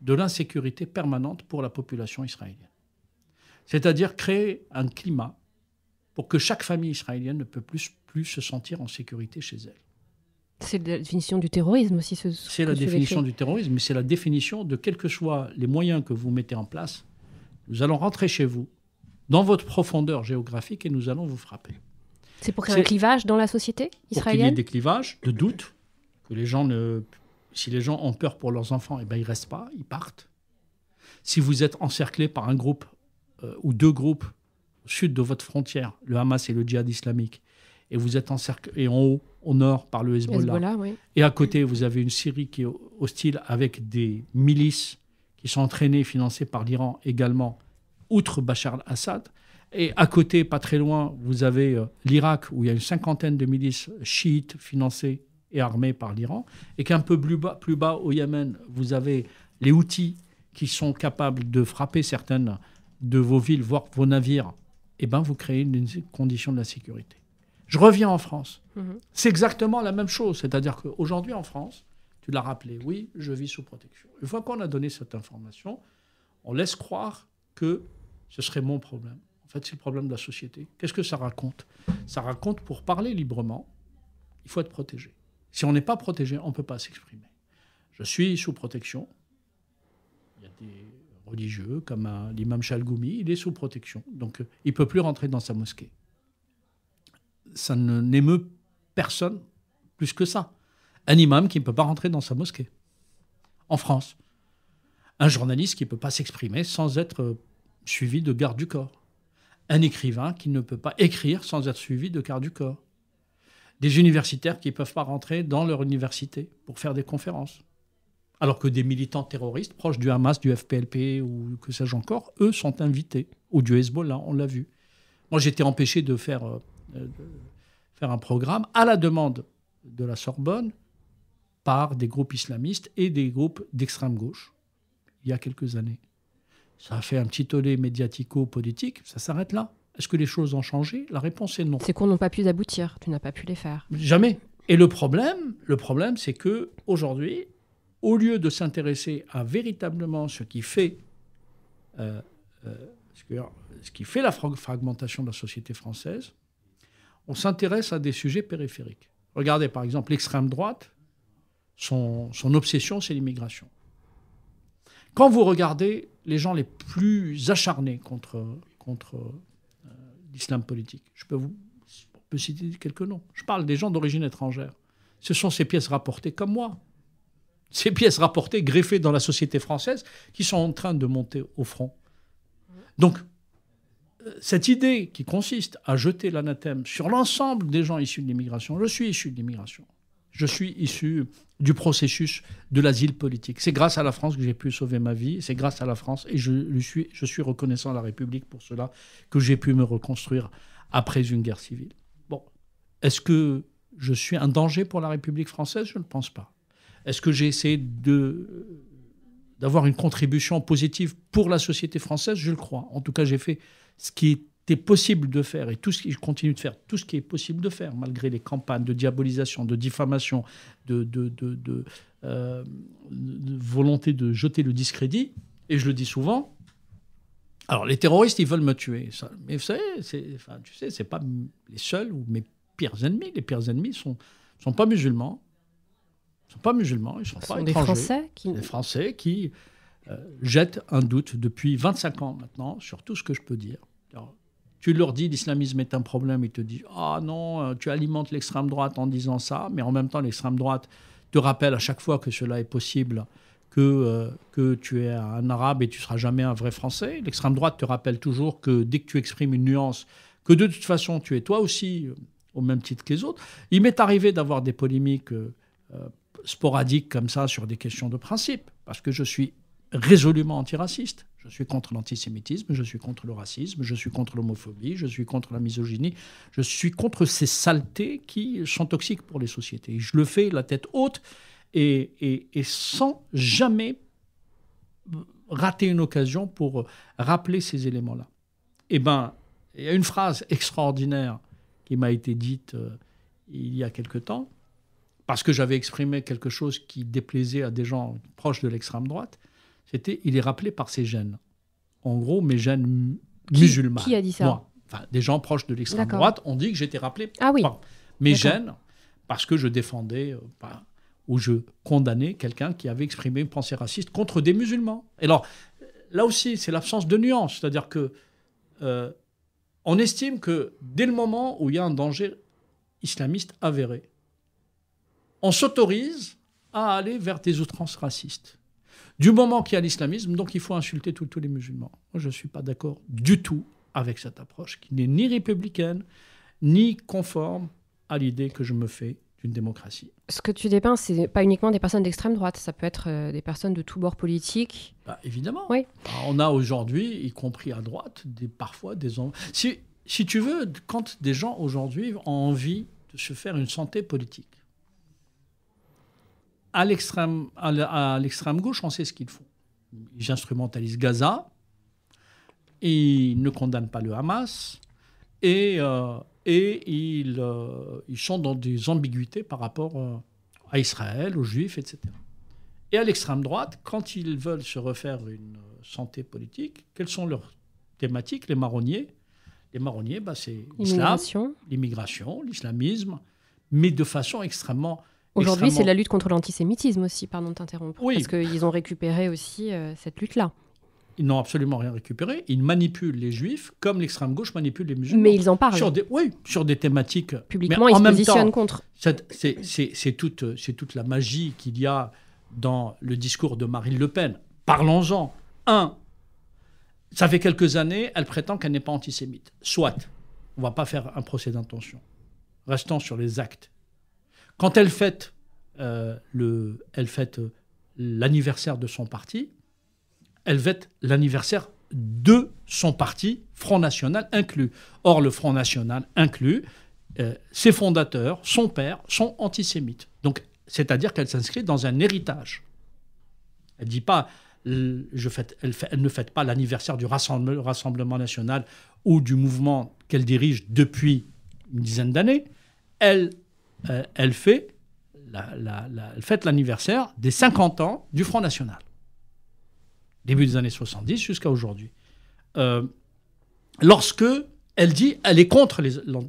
de l'insécurité permanente pour la population israélienne. C'est-à-dire créer un climat pour que chaque famille israélienne ne peut plus, plus se sentir en sécurité chez elle. C'est la définition du terrorisme aussi. C'est la définition du terrorisme, mais c'est la définition de quels que soient les moyens que vous mettez en place. Nous allons rentrer chez vous, dans votre profondeur géographique, et nous allons vous frapper. C'est pour créer un clivage dans la société israélienne Pour qu'il y ait des clivages, de doutes, que les gens ne si les gens ont peur pour leurs enfants, et eh ben, ils ne restent pas, ils partent. Si vous êtes encerclé par un groupe euh, ou deux groupes au sud de votre frontière, le Hamas et le djihad islamique, et vous êtes encerclé en haut, au nord, par le Hezbollah. Et à côté, vous avez une Syrie qui est hostile avec des milices qui sont entraînées, et financées par l'Iran également, outre Bachar al-Assad. Et à côté, pas très loin, vous avez euh, l'Irak, où il y a une cinquantaine de milices chiites financées et armée par l'Iran, et qu'un peu plus bas, au Yémen, vous avez les outils qui sont capables de frapper certaines de vos villes, voire vos navires, eh ben vous créez une, condition de la sécurité. Je reviens en France. Mhm. C'est exactement la même chose. C'est-à-dire qu'aujourd'hui en France, tu l'as rappelé, oui, je vis sous protection. Une fois qu'on a donné cette information, on laisse croire que ce serait mon problème. En fait, c'est le problème de la société. Qu'est-ce que ça raconte Ça raconte, pour parler librement, il faut être protégé. Si on n'est pas protégé, on ne peut pas s'exprimer. Je suis sous protection. Il y a des religieux comme l'imam Chalgoumi, il est sous protection. Donc euh, il ne peut plus rentrer dans sa mosquée. Ça n'émeut personne plus que ça. Un imam qui ne peut pas rentrer dans sa mosquée. En France. Un journaliste qui ne peut pas s'exprimer sans être euh, suivi de garde du corps. Un écrivain qui ne peut pas écrire sans être suivi de garde du corps des universitaires qui ne peuvent pas rentrer dans leur université pour faire des conférences. Alors que des militants terroristes proches du Hamas, du FPLP ou que sais-je encore, eux sont invités, ou du Hezbollah, on l'a vu. Moi, j'étais empêché de faire, euh, faire un programme à la demande de la Sorbonne par des groupes islamistes et des groupes d'extrême gauche, il y a quelques années. Ça a fait un petit tollé médiatico-politique, ça s'arrête là. Est-ce que les choses ont changé La réponse est non. C'est qu'on n'a pas pu aboutir, tu n'as pas pu les faire. Jamais. Et le problème, le problème c'est que aujourd'hui, au lieu de s'intéresser à véritablement ce qui fait euh, euh, qui fait la fragmentation de la société française, on s'intéresse à des sujets périphériques. Regardez par exemple l'extrême droite, son, obsession c'est l'immigration. Quand vous regardez les gens les plus acharnés contre, contre, l'islam politique. Je peux vous citer quelques noms. Je parle des gens d'origine étrangère. Ce sont ces pièces rapportées comme moi. Ces pièces rapportées, greffées dans la société française, qui sont en train de monter au front. Donc, euh, cette idée qui consiste à jeter l'anathème sur l'ensemble des gens issus de l'immigration, je suis issu de l'immigration, je suis issu du processus de l'asile politique. C'est grâce à la France que j'ai pu sauver ma vie, c'est grâce à la France, et je, suis, je suis reconnaissant à la République pour cela, que j'ai pu me reconstruire après une guerre civile. Bon, est-ce que je suis un danger pour la République française Je ne pense pas. Est-ce que j'ai essayé de d'avoir une contribution positive pour la société française Je le crois. En tout cas, j'ai fait ce qui est possible de faire et tout ce qui continue de faire, tout ce qui est possible de faire, malgré les campagnes de diabolisation, de diffamation, de, de, euh, de, volonté de jeter le discrédit. Et je le dis souvent. Alors, les terroristes, ils veulent me tuer. Ça. Mais vous savez, enfin, tu sais, c'est pas les seuls ou mes pires ennemis. Les pires ennemis sont sont pas musulmans. Ils sont pas musulmans. Ils sont, pas Des Français qui. Français euh, qui jettent un doute depuis 25 ans maintenant sur tout ce que je peux dire. Alors, tu leur dis l'islamisme est un problème, ils te disent Ah non, euh, tu alimentes l'extrême droite en disant ça, mais en même temps, l'extrême droite te rappelle à chaque fois que cela est possible que, euh, que tu es un arabe et tu seras jamais un vrai français. L'extrême droite te rappelle toujours que dès que tu exprimes une nuance, que de toute façon, tu es toi aussi euh, au même titre que les autres. Il m'est arrivé d'avoir des polémiques sporadiques comme ça sur des questions de principe, parce que je suis résolument antiraciste. Je suis contre l'antisémitisme, je suis contre le racisme, je suis contre l'homophobie, je suis contre la misogynie, je suis contre ces saletés qui sont toxiques pour les sociétés. Je le fais la tête haute et, sans jamais rater une occasion pour rappeler ces éléments-là. Eh bien, il y a une phrase extraordinaire qui m'a été dite euh, il y a quelque temps, parce que j'avais exprimé quelque chose qui déplaisait à des gens proches de l'extrême droite. C'était, il est rappelé par ses gènes. En gros, mes gènes musulmans. Qui a dit ça des gens proches de l'extrême droite ont dit que j'étais rappelé par ah mes gènes parce que je défendais euh, ou je condamnais quelqu'un qui avait exprimé une pensée raciste contre des musulmans. Et alors, là aussi, c'est l'absence de nuance. C'est-à-dire que euh, on estime que dès le moment où il y a un danger islamiste avéré, on s'autorise à aller vers des outrances racistes. Du moment qu'il y a l'islamisme, donc il faut insulter tous les musulmans. je ne suis pas d'accord du tout avec cette approche qui n'est ni républicaine, ni conforme à l'idée que je me fais d'une démocratie. Ce que tu dépeins, c'est pas uniquement des personnes d'extrême droite, ça peut être euh, des personnes de tous bords politiques. Bah, évidemment. Oui. Bah, on a aujourd'hui, y compris à droite, parfois des... Si, si tu veux, quand des gens aujourd'hui ont envie de se faire une santé politique, à l'extrême, à l'extrême gauche, on sait ce qu'ils font. Ils instrumentalisent Gaza, ils ne condamnent pas le Hamas, et, euh, et ils, euh, ils, sont dans des ambiguïtés par rapport euh, à Israël, aux Juifs, etc. Et à l'extrême droite, quand ils veulent se refaire une santé politique, quelles sont leurs thématiques Les marronniers. Les marronniers, bah, c'est l'islam, l'immigration, l'islamisme, mais de façon extrêmement Aujourd'hui, c'est la lutte contre l'antisémitisme aussi, pardon de t'interrompre. Oui. Parce qu'ils ont récupéré aussi euh, cette lutte-là. Ils n'ont absolument rien récupéré. Ils manipulent les juifs comme l'extrême gauche manipule les musulmans. Mais ils en parlent. oui, sur des thématiques. Publiquement, ils se positionnent contre. C'est toute, toute la magie qu'il y a dans le discours de Marine Le Pen. Parlons-en. Un, ça fait quelques années, elle prétend qu'elle n'est pas antisémite. Soit, on ne va pas faire un procès d'intention. Restons sur les actes. Quand elle fête euh, euh, l'anniversaire de son parti, elle fête l'anniversaire de son parti, Front National inclus. Or, le Front National inclus, euh, ses fondateurs, son père, sont antisémites. Donc, c'est-à-dire qu'elle s'inscrit dans un héritage. Elle dit pas, ne fête pas l'anniversaire du Rassemblement national ou du mouvement qu'elle dirige depuis une dizaine d'années. Elle euh, elle fête l'anniversaire des 50 ans du Front National. Début des années 70 jusqu'à aujourd'hui. Euh, lorsque elle dit elle est contre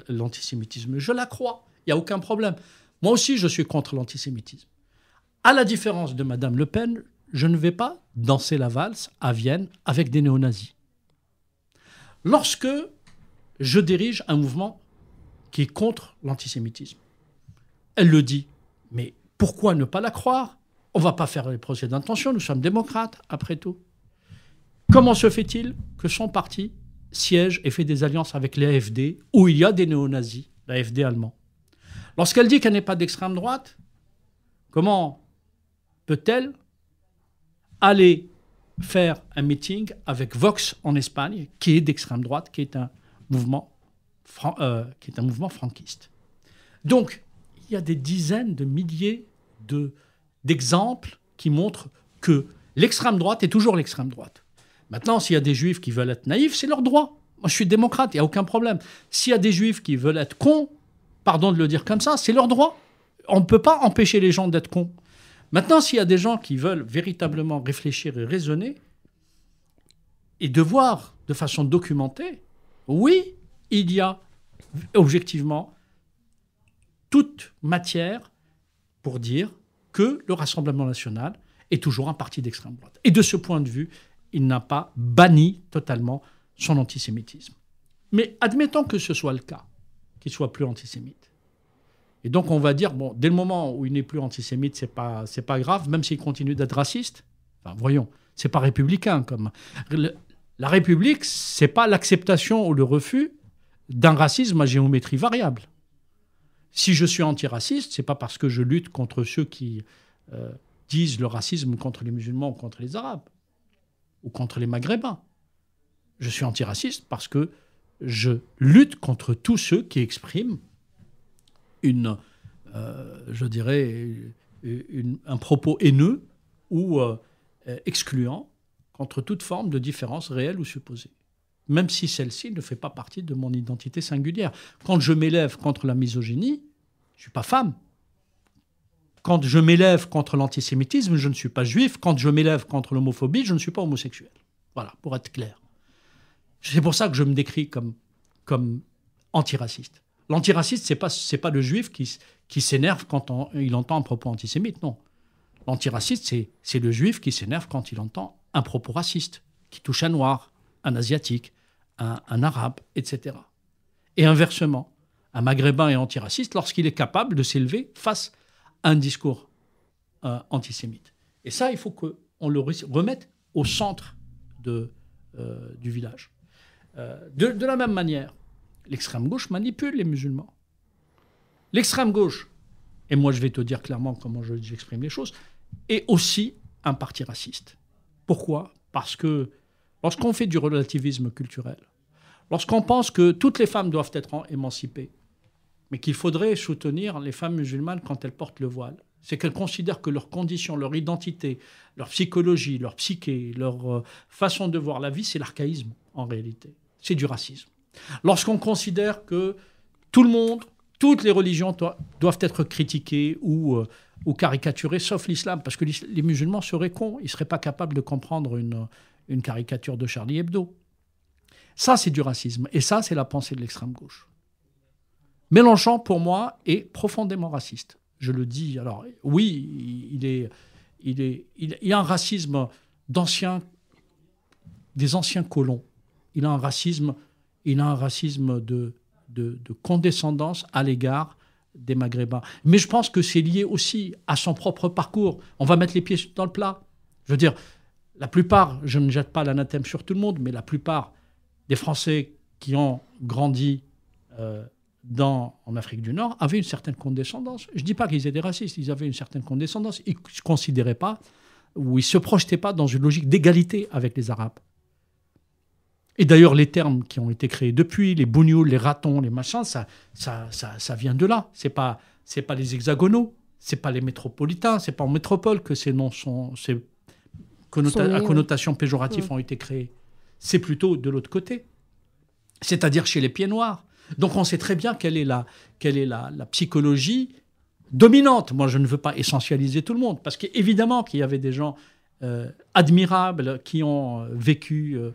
l'antisémitisme, je la crois, il n'y a aucun problème. Moi aussi, je suis contre l'antisémitisme. À la différence de Madame Le Pen, je ne vais pas danser la valse à Vienne avec des néo-nazis. Lorsque je dirige un mouvement qui est contre l'antisémitisme, elle le dit. Mais pourquoi ne pas la croire On ne va pas faire les procès d'intention, nous sommes démocrates, après tout. Comment se fait-il que son parti siège et fait des alliances avec l'AFD, où il y a des néo-nazis, l'AFD allemand Lorsqu'elle dit qu'elle n'est pas d'extrême droite, comment peut-elle aller faire un meeting avec Vox en Espagne, qui est d'extrême droite, qui est un mouvement, euh, qui est un mouvement franquiste Donc, il y a des dizaines de milliers d'exemples qui montrent que l'extrême droite est toujours l'extrême droite. Maintenant, s'il y a des juifs qui veulent être naïfs, c'est leur droit. Moi, je suis démocrate, il n'y a aucun problème. S'il y a des juifs qui veulent être cons, pardon de le dire comme ça, c'est leur droit. On ne peut pas empêcher les gens d'être cons. Maintenant, s'il y a des gens qui veulent véritablement réfléchir et raisonner, et de voir de façon documentée, oui, il y a objectivement toute matière pour dire que le Rassemblement national est toujours un parti d'extrême droite. Et de ce point de vue, il n'a pas banni totalement son antisémitisme. Mais admettons que ce soit le cas, qu'il soit plus antisémite. Et donc on va dire, bon, dès le moment où il n'est plus antisémite, c'est pas, c'est pas grave, même s'il continue d'être raciste. Enfin, voyons, c'est pas républicain comme. la République, c'est pas l'acceptation ou le refus d'un racisme à géométrie variable. Si je suis antiraciste, c'est pas parce que je lutte contre ceux qui euh, disent le racisme contre les musulmans ou contre les arabes ou contre les maghrébins. Je suis antiraciste parce que je lutte contre tous ceux qui expriment une, euh, je dirais, un propos haineux ou euh, excluant contre toute forme de différence réelle ou supposée même si celle-ci ne fait pas partie de mon identité singulière. Quand je m'élève contre la misogynie, je ne suis pas femme. Quand je m'élève contre l'antisémitisme, je ne suis pas juif. Quand je m'élève contre l'homophobie, je ne suis pas homosexuel. Voilà, pour être clair. C'est pour ça que je me décris comme, comme antiraciste. L'antiraciste, ce n'est pas, le juif qui, s'énerve quand il entend un propos antisémite, non. L'antiraciste, c'est le juif qui s'énerve quand il entend un propos raciste, qui touche un noir, un asiatique, un, arabe, etc. Et inversement, un maghrébin est antiraciste lorsqu'il est capable de s'élever face à un discours euh, antisémite. Et ça, il faut qu'on le remette au centre de, euh, du village. Euh, de, de, la même manière, l'extrême gauche manipule les musulmans. L'extrême gauche, et moi je vais te dire clairement comment j'exprime les choses, est aussi un parti raciste. Pourquoi Parce que lorsqu'on fait du relativisme culturel, Lorsqu'on pense que toutes les femmes doivent être émancipées, mais qu'il faudrait soutenir les femmes musulmanes quand elles portent le voile, c'est qu'elles considèrent que leurs conditions, leur identité, leur psychologie, leur psyché, leur euh, façon de voir la vie, c'est l'archaïsme en réalité. C'est du racisme. Lorsqu'on considère que tout le monde, toutes les religions doivent être critiquées ou, euh, ou caricaturées, sauf l'islam, parce que les musulmans seraient cons, ils ne seraient pas capables de comprendre une caricature de Charlie Hebdo. Ça, c'est du racisme. Et ça, c'est la pensée de l'extrême gauche. Mélenchon, pour moi, est profondément raciste. Je le dis. Alors, oui, il est, il est, il, a un racisme d'anciens, des anciens colons. Il a un racisme, il a un racisme de, de, de condescendance à l'égard des Maghrébins. Mais je pense que c'est lié aussi à son propre parcours. On va mettre les pieds dans le plat. Je veux dire, la plupart, je ne jette pas l'anathème sur tout le monde, mais la plupart les Français qui ont grandi euh, dans, en Afrique du Nord avaient une certaine condescendance. Je ne dis pas qu'ils étaient racistes, ils avaient une certaine condescendance. Ils ne se considéraient pas ou ils ne se projetaient pas dans une logique d'égalité avec les Arabes. Et d'ailleurs, les termes qui ont été créés depuis, les bougnoules, les ratons, les machins, ça, ça, ça, vient de là. Ce n'est pas, c'est pas les hexagonaux, ce n'est pas les métropolitains, ce n'est pas en métropole que ces noms sont, ces connotation péjorative mm. ont été créés c'est plutôt de l'autre côté, c'est-à-dire chez les pieds noirs. Donc on sait très bien quelle est la, quelle est la, psychologie dominante. Moi, je ne veux pas essentialiser tout le monde, parce qu'évidemment qu'il y avait des gens euh, admirables qui ont euh, vécu euh,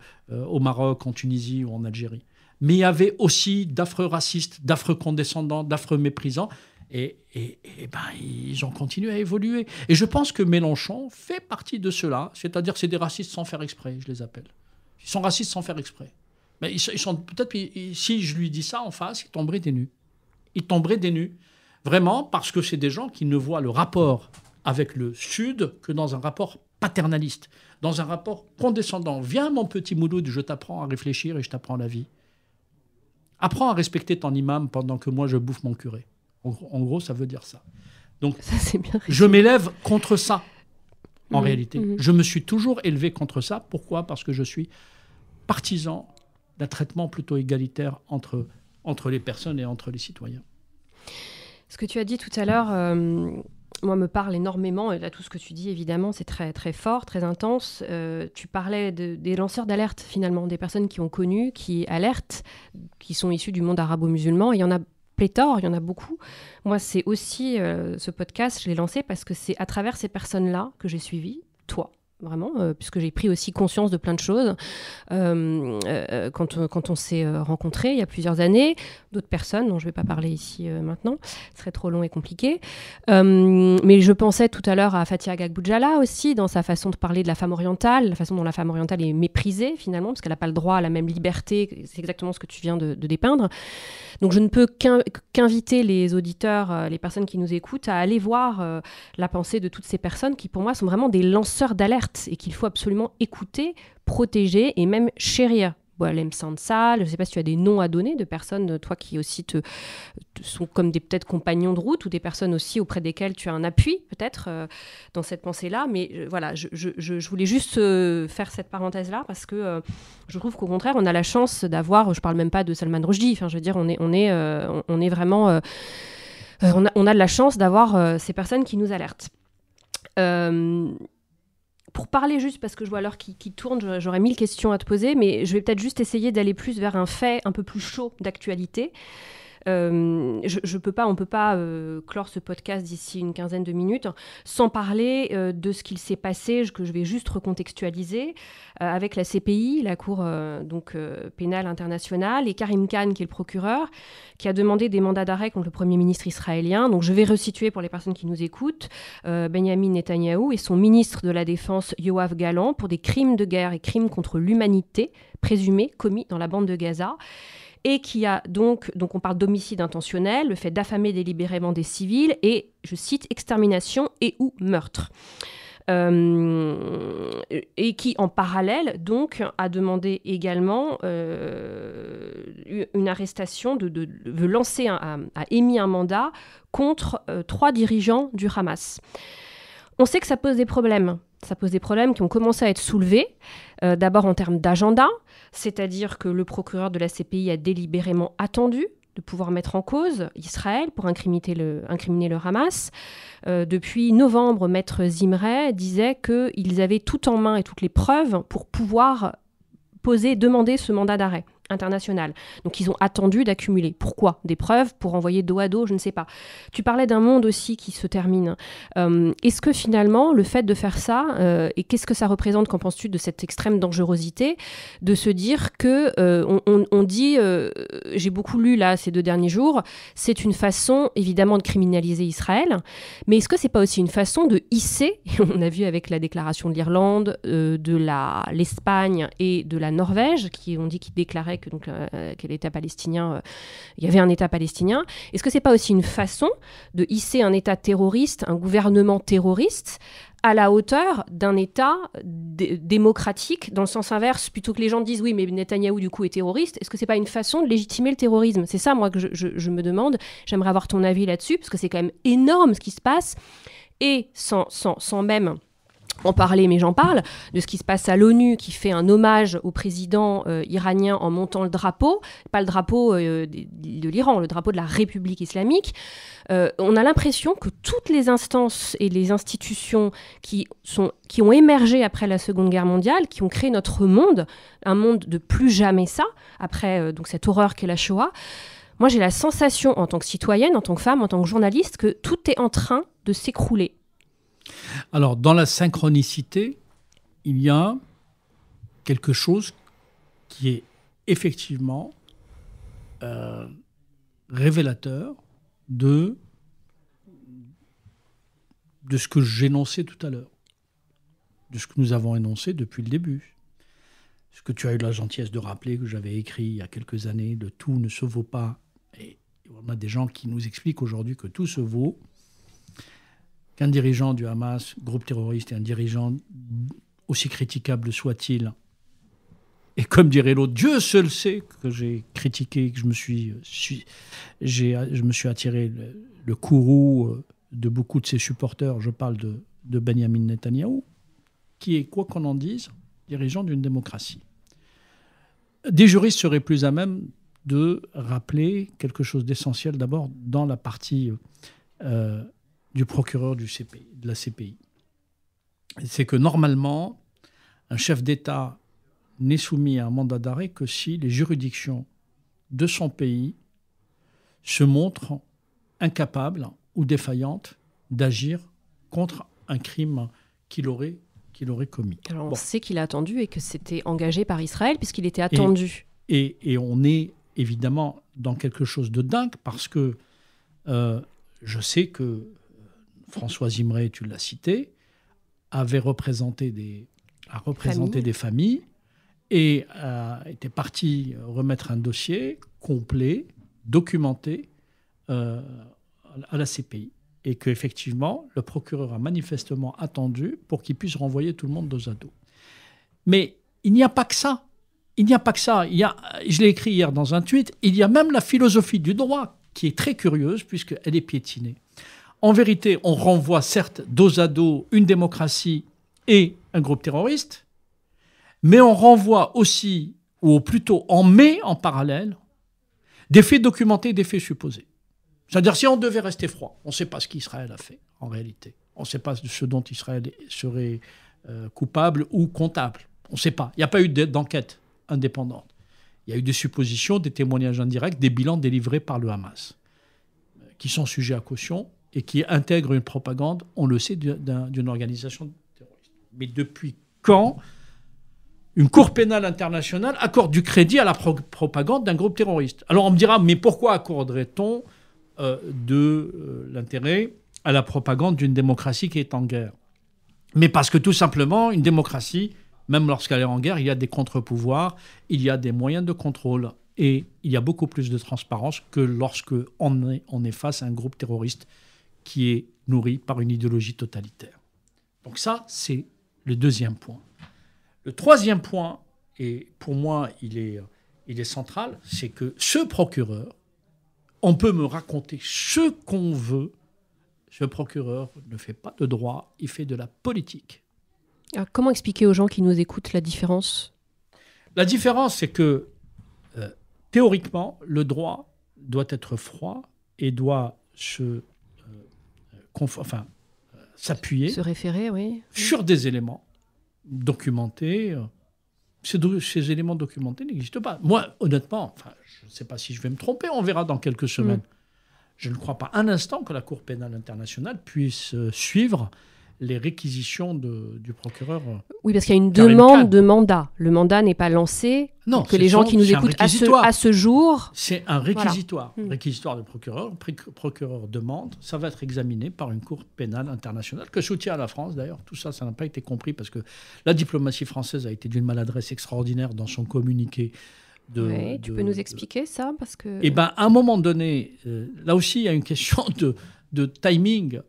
au Maroc, en Tunisie ou en Algérie. Mais il y avait aussi d'affreux racistes, d'affreux condescendants, d'affreux méprisants. Et, et, et, ben, ils ont continué à évoluer. Et je pense que Mélenchon fait partie de cela, c'est-à-dire c'est des racistes sans faire exprès, je les appelle. Ils sont racistes sans faire exprès. Mais ils, sont peut-être, si je lui dis ça en face, ils tomberaient des nus. Il tomberait des nus. Vraiment, parce que c'est des gens qui ne voient le rapport avec le Sud que dans un rapport paternaliste, dans un rapport condescendant. Viens, mon petit Mouloud, je t'apprends à réfléchir et je t'apprends la vie. Apprends à respecter ton imam pendant que moi je bouffe mon curé. En, gros, ça veut dire ça. Donc, ça, bien je m'élève contre ça en mhm. réalité. Mhm. Je me suis toujours élevé contre ça. Pourquoi Parce que je suis partisan d'un traitement plutôt égalitaire entre, entre les personnes et entre les citoyens. Ce que tu as dit tout à l'heure, euh, moi, me parle énormément. là, tout ce que tu dis, évidemment, c'est très, très fort, très intense. Euh, tu parlais des lanceurs d'alerte, finalement, des personnes qui ont connu, qui alertent, qui sont issus du monde arabo-musulman. Il y en a pléthore, il y en a beaucoup. Moi, c'est aussi euh, ce podcast, je l'ai lancé parce que c'est à travers ces personnes-là que j'ai suivi, toi, vraiment, euh, puisque j'ai pris aussi conscience de plein de choses euh, euh, quand, quand, on s'est rencontrés il y a plusieurs années, d'autres personnes dont je ne vais pas parler ici maintenant, ce serait trop long et compliqué. mais je pensais tout à l'heure à Fatia Gagboudjala aussi, dans sa façon de parler de la femme orientale, la façon dont la femme orientale est méprisée finalement, parce qu'elle n'a pas le droit à la même liberté, c'est exactement ce que tu viens de, dépeindre. Donc je ne peux qu'inviter les auditeurs, les personnes qui nous écoutent, à aller voir la pensée de toutes ces personnes qui pour moi sont vraiment des lanceurs d'alerte et qu'il faut absolument écouter, protéger et même chérir. Boalem ça, je ne sais pas si tu as des noms à donner de personnes, toi qui aussi te, sont comme des peut-être compagnons de route ou des personnes aussi auprès desquelles tu as un appui peut-être euh, dans cette pensée-là. Mais euh, voilà, je, voulais juste euh, faire cette parenthèse-là parce que je trouve qu'au contraire, on a la chance d'avoir, je ne parle même pas de Salman Rushdie, enfin je veux dire, on est, on est, on est vraiment... On a, de la chance d'avoir ces personnes qui nous alertent pour parler juste, parce que je vois l'heure qui, tourne, j'aurais mille questions à te poser, mais je vais peut-être juste essayer d'aller plus vers un fait un peu plus chaud d'actualité. Euh, je, peux pas, on peut pas euh, clore ce podcast d'ici une quinzaine de minutes sans parler euh, de ce qu'il s'est passé, que je vais juste recontextualiser avec la CPI, la Cour donc pénale internationale, et Karim Khan qui est le procureur, qui a demandé des mandats d'arrêt contre le premier ministre israélien. Donc je vais resituer pour les personnes qui nous écoutent Benjamin Netanyahou et son ministre de la Défense Yoav Galan pour des crimes de guerre et crimes contre l'humanité présumés commis dans la bande de Gaza et qui a donc, donc on parle d'homicide intentionnel, le fait d'affamer délibérément des civils et, je cite, extermination et ou meurtre. Euh, et qui en parallèle donc a demandé également euh, une arrestation de, lancer a, émis un mandat contre euh, trois dirigeants du Hamas. On sait que ça pose des problèmes. Ça pose des problèmes qui ont commencé à être soulevés, d'abord en termes d'agenda, c'est-à-dire que le procureur de la CPI a délibérément attendu de pouvoir mettre en cause Israël pour incriminer le, incriminer Hamas. Euh, depuis novembre, Maître Zimray disait qu'ils avaient tout en main et toutes les preuves pour pouvoir poser, demander ce mandat d'arrêt international. Donc ils ont attendu d'accumuler. Pourquoi Des preuves pour envoyer dos à dos, je ne sais pas. Tu parlais d'un monde aussi qui se termine. Euh, est-ce que finalement le fait de faire ça, euh, et qu'est-ce que ça représente, qu'en penses-tu de cette extrême dangerosité, de se dire que euh, on, dit, j'ai beaucoup lu là ces deux derniers jours, c'est une façon évidemment de criminaliser Israël, mais est-ce que c'est pas aussi une façon de hisser, on a vu avec la déclaration de l'Irlande, de l'Espagne et de la Norvège, qui ont dit qu'ils déclaraient donc euh, euh, palestinien, euh, il y avait un État palestinien. Est-ce que c'est pas aussi une façon de hisser un État terroriste, un gouvernement terroriste à la hauteur d'un État démocratique dans le sens inverse, plutôt que les gens disent oui, mais Netanyahou du coup est terroriste, est-ce que c'est pas une façon de légitimer le terrorisme C'est ça, moi, que je, me demande. J'aimerais avoir ton avis là-dessus, parce que c'est quand même énorme ce qui se passe. Et sans, sans, sans même en parler, mais j'en parle, de ce qui se passe à l'ONU, qui fait un hommage au président euh, iranien en montant le drapeau, pas le drapeau euh, de, l'Iran, le drapeau de la République islamique. Euh, on a l'impression que toutes les instances et les institutions qui, sont, qui ont émergé après la Seconde Guerre mondiale, qui ont créé notre monde, un monde de plus jamais ça, après donc cette horreur qu'est la Shoah, moi j'ai la sensation, en tant que citoyenne, en tant que femme, en tant que journaliste, que tout est en train de s'écrouler alors, dans la synchronicité, il y a quelque chose qui est effectivement euh, révélateur de, de ce que j'énonçais tout à l'heure, de ce que nous avons énoncé depuis le début. Ce que tu as eu la gentillesse de rappeler, que j'avais écrit il y a quelques années, de tout ne se vaut pas. Et on a des gens qui nous expliquent aujourd'hui que tout se vaut, qu'un dirigeant du Hamas, groupe terroriste, et un dirigeant aussi critiquable soit-il, et comme dirait l'autre, Dieu seul sait que j'ai critiqué, que je me suis, suis je me suis attiré le, courroux euh, de beaucoup de ses supporters. Je parle de, de Benjamin Netanyahu, qui est, quoi qu'on en dise, dirigeant d'une démocratie. Des juristes seraient plus à même de rappeler quelque chose d'essentiel d'abord dans la partie euh, du procureur du CPI, de la CPI. C'est que normalement, un chef d'État n'est soumis à un mandat d'arrêt que si les juridictions de son pays se montrent incapables ou défaillantes d'agir contre un crime qu'il aurait, qu'il aurait commis. Alors on sait qu'il a attendu et que c'était engagé par Israël puisqu'il était attendu. Et, on est évidemment dans quelque chose de dingue parce que euh, je sais que François Zimré, tu l'as cité, avait représenté des, a représenté des familles et était parti remettre un dossier complet, documenté euh, à la CPI. Et qu'effectivement, le procureur a manifestement attendu pour qu'il puisse renvoyer tout le monde dos ados. Mais il n'y a pas que ça. Il n'y a pas que ça. Il y je l'ai écrit hier dans un tweet, il y a même la philosophie du droit qui est très curieuse puisqu'elle est piétinée. En vérité, on renvoie certes dos à dos une démocratie et un groupe terroriste, mais on renvoie aussi, ou plutôt on met en parallèle, des faits documentés et des faits supposés. C'est-à-dire si on devait rester froid, on ne sait pas ce qu'Israël a fait en réalité. On ne sait pas ce dont Israël serait euh, coupable ou comptable. On ne sait pas. Il n'y a pas eu d'enquête indépendante. Il y a eu des suppositions, des témoignages indirects, des bilans délivrés par le Hamas, euh, qui sont sujets à caution, et qui intègre une propagande, on le sait, d'une organisation terroriste. Mais depuis quand une Cour pénale internationale accorde du crédit à la propagande d'un groupe terroriste Alors on me dira, mais pourquoi accorderait-on euh, de euh, l'intérêt à la propagande d'une démocratie qui est en guerre Mais parce que tout simplement, une démocratie, même lorsqu'elle est en guerre, il y a des contre-pouvoirs, il y a des moyens de contrôle. Et il y a beaucoup plus de transparence que lorsque on on est face à un groupe terroriste qui est nourri par une idéologie totalitaire. Donc ça, c'est le deuxième point. Le troisième point, et pour moi, il est, euh, il est central, c'est que ce procureur, on peut me raconter ce qu'on veut, ce procureur ne fait pas de droit, il fait de la politique. Alors, euh, comment expliquer aux gens qui nous écoutent la différence La différence, c'est que euh, théoriquement, le droit doit être froid et doit se enfin, s'appuyer. Se référer, oui. Sur des éléments documentés. Euh, ces, éléments documentés n'existent pas. Moi, honnêtement, enfin, je ne sais pas si je vais me tromper, on verra dans quelques semaines. Mm. Je ne crois pas un instant que la Cour pénale internationale puisse euh, suivre les réquisitions du procureur. Euh, oui, parce qu'il y a une demande de mandat. Le mandat n'est pas lancé. Non, que les gens qui nous écoutent à ce, jour. C'est un réquisitoire. Hmm. Réquisitoire de procureur. Procureur demande. Ça va être examiné par une cour pénale internationale que soutient la France d'ailleurs. Tout ça, ça n'a pas été compris parce que la diplomatie française a été d'une maladresse extraordinaire dans son communiqué. De, oui, tu peux nous expliquer ça parce que. Eh ben, à un moment donné, euh, là aussi, il y a une question de, de timing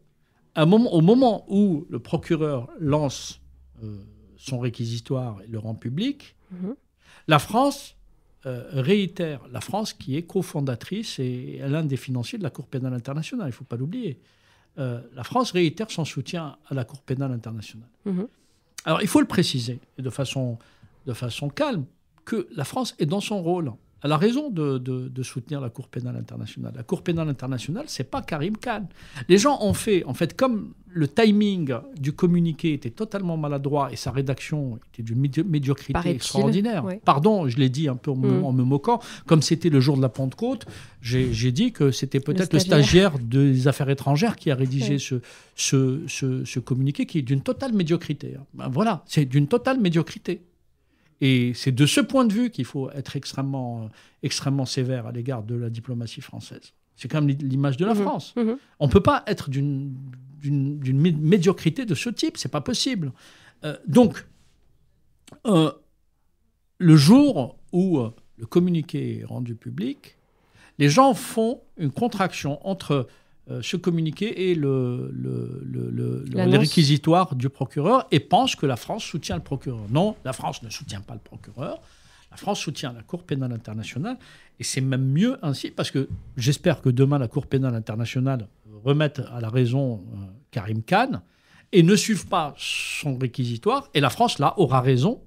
au moment où le procureur lance euh, son réquisitoire et le rend public, mhm. la France euh, réitère, la France qui est cofondatrice et, l'un des financiers de la Cour pénale internationale, il ne faut pas l'oublier, euh, la France réitère son soutien à la Cour pénale internationale. Mhm. Alors il faut le préciser, de façon, de façon calme, que la France est dans son rôle. Elle a raison de, soutenir la Cour pénale internationale. La Cour pénale internationale, c'est pas Karim Khan. Les gens ont fait, en fait, comme le timing du communiqué était totalement maladroit et sa rédaction était d'une médiocrité extraordinaire. Pardon, je l'ai dit un peu mm. en, me, moquant. Comme c'était le jour de la Pentecôte, j'ai dit que c'était peut-être le, stagiaire des affaires étrangères qui a rédigé ce, communiqué qui est d'une totale médiocrité. Hein. Ben voilà, c'est d'une totale médiocrité. Et c'est de ce point de vue qu'il faut être extrêmement, euh, extrêmement sévère à l'égard de la diplomatie française. C'est quand même l'image de la mhm. France. Mhm. On ne peut pas être d'une médiocrité de ce type, c'est pas possible. Euh, donc, euh, le jour où le communiqué est rendu public, les gens font une contraction entre ce euh, communiqué est le, le, réquisitoire du procureur et pense que la France soutient le procureur. Non, la France ne soutient pas le procureur. La France soutient la Cour pénale internationale et c'est même mieux ainsi parce que j'espère que demain la Cour pénale internationale remette à la raison euh, Karim Khan et ne suive pas son réquisitoire et la France là aura raison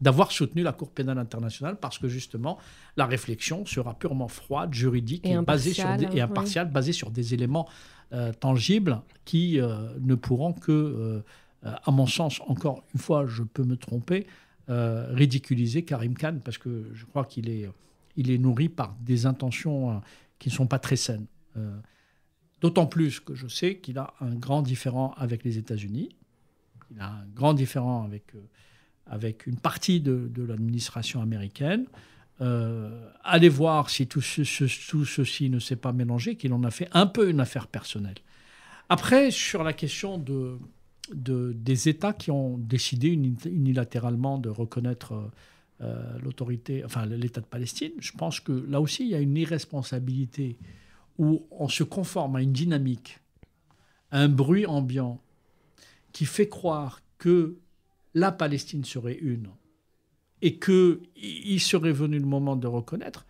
d'avoir soutenu la Cour pénale internationale parce que justement la réflexion sera purement froide, juridique et, basée sur et impartiale, basée sur des éléments euh, tangibles qui euh, ne pourront que, euh, à mon sens, encore une fois, je peux me tromper, ridiculiser Karim Khan parce que je crois qu'il est, il est nourri par des intentions qui ne sont pas très saines. D'autant plus que je sais qu'il a un grand différent avec les États-Unis, il a un grand différent avec avec une partie de, l'administration américaine. Euh, aller voir si tout, ceci ne s'est pas mélangé, qu'il en a fait un peu une affaire personnelle. Après, sur la question des États qui ont décidé unilatéralement de reconnaître euh, l'autorité, enfin l'État de Palestine, je pense que là aussi, il y a une irresponsabilité où on se conforme à une dynamique, à un bruit ambiant qui fait croire que la Palestine serait une et qu'il serait venu le moment de reconnaître,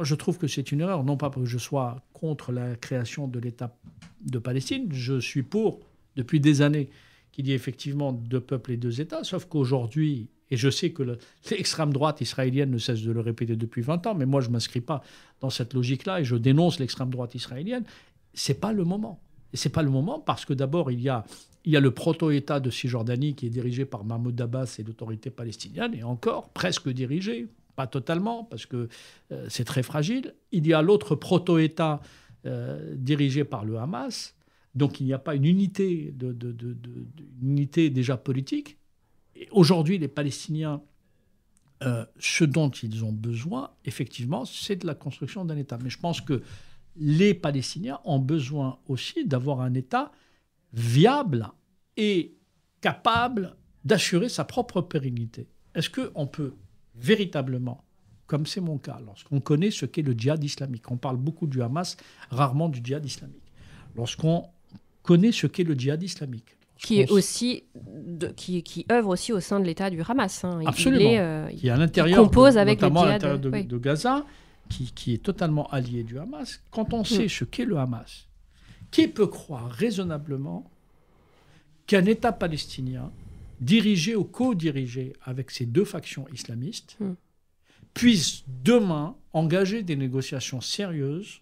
je trouve que c'est une erreur. Non pas parce que je sois contre la création de l'État de Palestine, je suis pour, depuis des années, qu'il y ait effectivement deux peuples et deux États, sauf qu'aujourd'hui, et je sais que l'extrême droite israélienne ne cesse de le répéter depuis 20 ans, mais moi je ne m'inscris pas dans cette logique-là et je dénonce l'extrême droite israélienne, c'est pas le moment. Et c'est pas le moment parce que d'abord, il y a il y a le proto-État de Cisjordanie qui est dirigé par Mahmoud Abbas et l'autorité palestinienne, et encore presque dirigé, pas totalement, parce que euh, c'est très fragile. Il y a l'autre proto-État euh, dirigé par le Hamas. Donc il n'y a pas une unité, déjà politique. Aujourd'hui, les Palestiniens, euh, ce dont ils ont besoin, effectivement, c'est de la construction d'un État. Mais je pense que les Palestiniens ont besoin aussi d'avoir un État viable et capable d'assurer sa propre pérennité. Est-ce qu'on peut véritablement, comme c'est mon cas, lorsqu'on connaît ce qu'est le djihad islamique, on parle beaucoup du Hamas, rarement du djihad islamique, lorsqu'on connaît ce qu'est le djihad islamique, qui est aussi qui, œuvre aussi au sein de l'État du Hamas. Hein. Il, Absolument. Euh, il, est, l'intérieur, compose avec notamment à de, Gaza, qui, qui, est totalement allié du Hamas. Quand on mm. sait ce qu'est le Hamas, qui peut croire raisonnablement qu'un État palestinien dirigé ou co-dirigé avec ces deux factions islamistes hmm. puisse demain engager des négociations sérieuses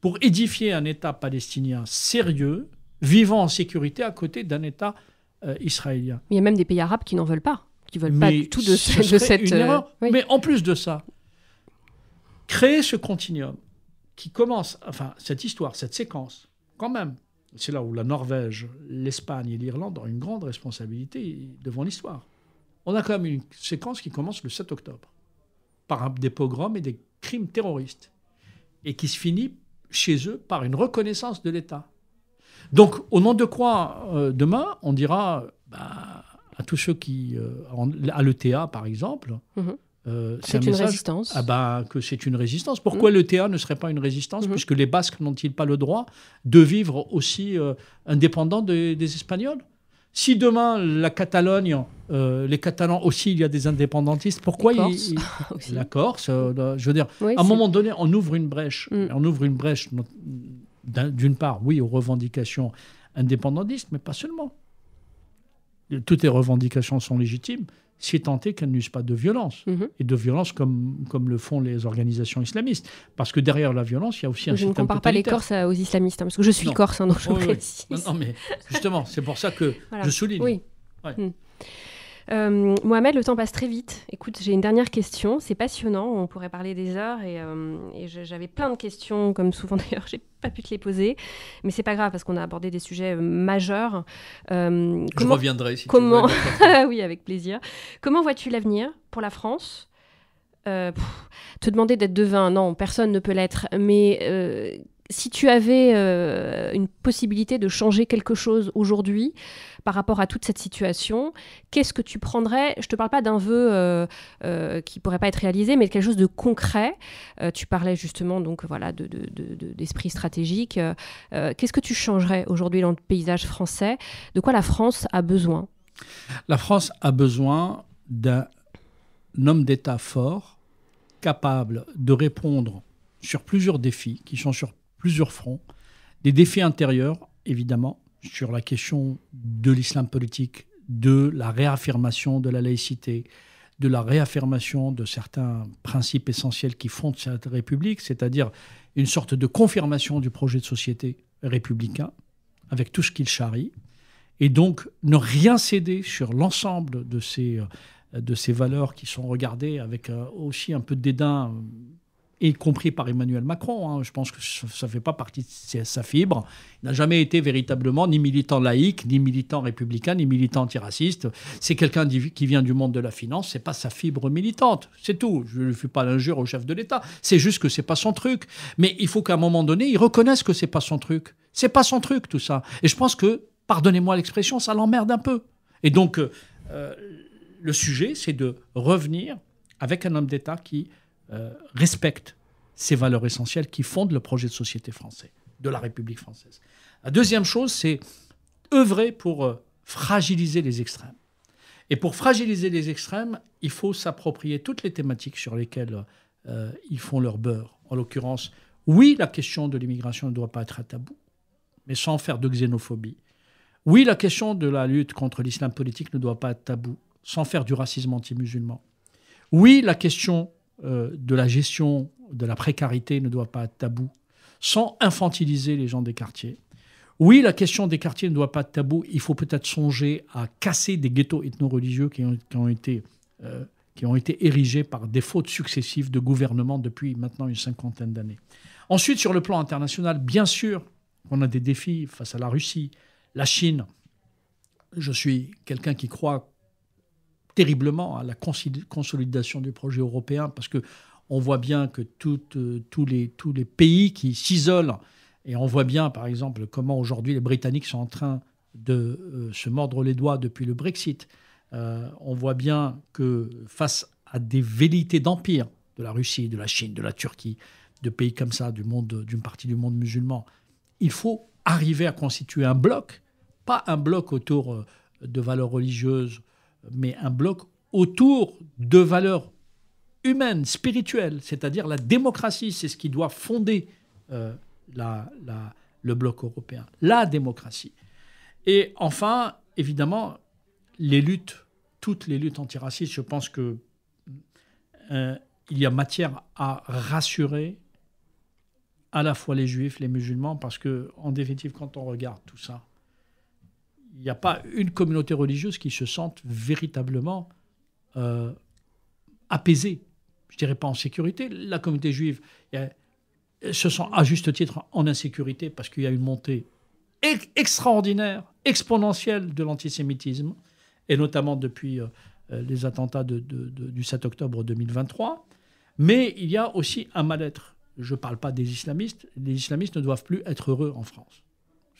pour édifier un État palestinien sérieux, vivant en sécurité à côté d'un État euh, israélien. il y a même des pays arabes qui n'en veulent pas, qui ne veulent pas du tout de, cette... Euh, Mais en plus de ça, créer ce continuum qui commence, enfin cette histoire, cette séquence, quand même, c'est là où la Norvège, l'Espagne et l'Irlande ont une grande responsabilité devant l'histoire. On a quand même une séquence qui commence le 7 octobre, par des pogroms et des crimes terroristes, et qui se finit chez eux par une reconnaissance de l'État. Donc, au nom de quoi, euh, demain, on dira bah, à tous ceux qui, euh, à l'ETA par exemple, mhm. Euh, c'est une résistance. Ah ben, que c'est une résistance. Pourquoi mm. le l'ETA ne serait pas une résistance mm-hmm. Puisque les Basques n'ont-ils pas le droit de vivre aussi euh, indépendants des Espagnols Si demain, la Catalogne, euh, les Catalans aussi, il y a des indépendantistes, pourquoi la Corse, la Corse Je veux dire, à un moment donné, on ouvre une brèche. Mm. On ouvre une brèche, d'une part, oui, aux revendications indépendantistes, mais pas seulement. Toutes les revendications sont légitimes si tant est qu'elles n'usent pas de violence, mhm. et de violence comme, comme le font les organisations islamistes. Parce que derrière la violence, il y a aussi un je Je ne compare pas les Corses aux islamistes, hein, parce que je suis Corse, hein, donc je précise. – Non, mais justement, c'est pour ça que je souligne. Oui. Hmm. Euh, Mohamed, le temps passe très vite. Écoute, j'ai une dernière question. C'est passionnant. On pourrait parler des heures et, euh, j'avais plein de questions, comme souvent d'ailleurs, j'ai pas pu te les poser. Mais c'est pas grave parce qu'on a abordé des sujets euh, majeurs. Je reviendrai si comment... tu oui, avec plaisir. Comment vois-tu l'avenir pour la France Te demander d'être devin, non, personne ne peut l'être. Mais si tu avais une possibilité de changer quelque chose aujourd'hui, par rapport à toute cette situation, qu'est-ce que tu prendrais Je ne te parle pas d'un vœu euh, euh, qui ne pourrait pas être réalisé, mais quelque chose de concret. Euh, tu parlais justement donc voilà d'esprit de, stratégique. qu'est-ce que tu changerais aujourd'hui dans le paysage français De quoi la France a besoin La France a besoin d'un homme d'État fort, capable de répondre sur plusieurs défis qui sont sur plusieurs fronts, des défis intérieurs évidemment, sur la question de l'islam politique, de la réaffirmation de la laïcité, de la réaffirmation de certains principes essentiels qui fondent cette République, c'est-à-dire une sorte de confirmation du projet de société républicain, avec tout ce qu'il charrie, et donc ne rien céder sur l'ensemble de ces, euh, de ces valeurs qui sont regardées avec euh, aussi un peu de dédain euh, y compris par Emmanuel Macron. Hein. Je pense que ça ne fait pas partie de sa fibre. Il n'a jamais été véritablement ni militant laïque, ni militant républicain, ni militant antiraciste. C'est quelqu'un qui vient du monde de la finance. C'est pas sa fibre militante. C'est tout. Je ne fais pas l'injure au chef de l'État. C'est juste que c'est pas son truc. Mais il faut qu'à un moment donné, il reconnaisse que c'est pas son truc. C'est pas son truc tout ça. Et je pense que, pardonnez-moi l'expression, ça l'emmerde un peu. Et donc, euh, euh, le sujet, c'est de revenir avec un homme d'État qui respectent euh, respecte ces valeurs essentielles qui fondent le projet de société français, de la République française. La deuxième chose, c'est œuvrer pour euh, fragiliser les extrêmes. Et pour fragiliser les extrêmes, il faut s'approprier toutes les thématiques sur lesquelles euh, ils font leur beurre. En l'occurrence, oui, la question de l'immigration ne doit pas être un tabou, mais sans faire de xénophobie. Oui, la question de la lutte contre l'islam politique ne doit pas être tabou, sans faire du racisme anti-musulman. Oui, la question euh, de la gestion de la précarité ne doit pas être tabou, sans infantiliser les gens des quartiers. Oui, la question des quartiers ne doit pas être tabou. Il faut peut-être songer à casser des ghettos ethno-religieux qui, ont, été, euh, qui ont été érigés par des fautes successives de gouvernements depuis maintenant une cinquantaine d'années. Ensuite, sur le plan international, bien sûr, on a des défis face à la Russie, la Chine. Je suis quelqu'un qui croit terriblement à la consolidation du projet européen, parce que on voit bien que euh, tous, les, tous les pays qui s'isolent, et on voit bien, par exemple, comment aujourd'hui les Britanniques sont en train de euh, se mordre les doigts depuis le Brexit. Euh, on voit bien que face à des vérités d'empire de la Russie, de la Chine, de la Turquie, de pays comme ça, du monde, d'une partie du monde musulman, il faut arriver à constituer un bloc, pas un bloc autour de valeurs religieuses mais un bloc autour de valeurs humaines, spirituelles, c'est-à-dire la démocratie, c'est ce qui doit fonder euh, la, la, le bloc européen, la démocratie. Et enfin, évidemment, les luttes, toutes les luttes antiracistes, je pense que euh, il y a matière à rassurer à la fois les juifs, les musulmans, parce que en définitive, quand on regarde tout ça, il n'y a pas une communauté religieuse qui se sente véritablement euh, apaisée. Je ne dirais pas en sécurité. La communauté juive se sent à juste titre en insécurité parce qu'il y a une montée extraordinaire, exponentielle de l'antisémitisme, et notamment depuis euh, les attentats de, du 7 octobre 2023. Mais il y a aussi un mal-être. Je ne parle pas des islamistes. Les islamistes ne doivent plus être heureux en France.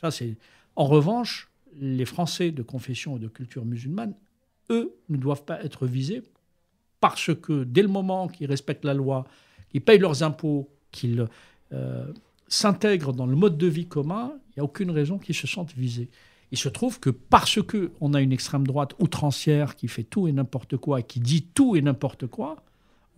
Ça, c'est. En revanche, les Français de confession et de culture musulmane, eux, ne doivent pas être visés parce que dès le moment qu'ils respectent la loi, qu'ils payent leurs impôts, qu'ils euh, s'intègrent dans le mode de vie commun, il n'y a aucune raison qu'ils se sentent visés. Il se trouve que parce que a une extrême droite outrancière qui fait tout et n'importe quoi, qui dit tout et n'importe quoi,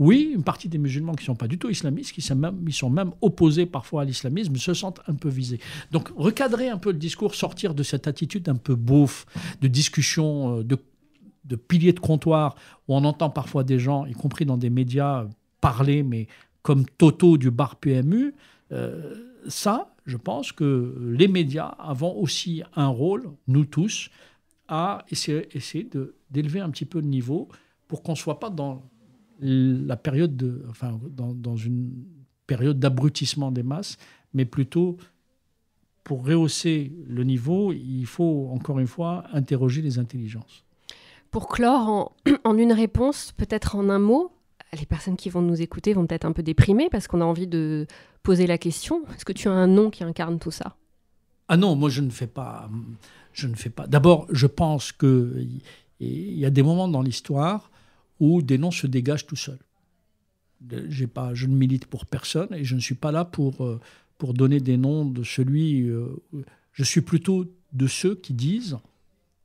oui, une partie des musulmans qui ne sont pas du tout islamistes, qui sont même, sont même opposés parfois à l'islamisme, se sentent un peu visés. Donc recadrer un peu le discours, sortir de cette attitude un peu bouffe de discussion, euh, de, de pilier de comptoir, où on entend parfois des gens, y compris dans des médias, parler, mais comme Toto du bar PMU, euh, ça, je pense que les médias avons aussi un rôle, nous tous, à essayer, essayer d'élever un petit peu le niveau pour qu'on ne soit pas dans la période de, dans, une période d'abrutissement des masses, mais plutôt pour rehausser le niveau, il faut encore une fois interroger les intelligences. Pour clore en, une réponse, peut-être en un mot, les personnes qui vont nous écouter vont peut-être un peu déprimer parce qu'on a envie de poser la question. Est-ce que tu as un nom qui incarne tout ça Ah non, moi je ne fais pas. Je ne fais pas. D'abord, je pense que il y a des moments dans l'histoire où des noms se dégagent tout seuls. Pas, je ne milite pour personne et je ne suis pas là pour, euh, pour donner des noms de celui. Euh, je suis plutôt de ceux qui disent,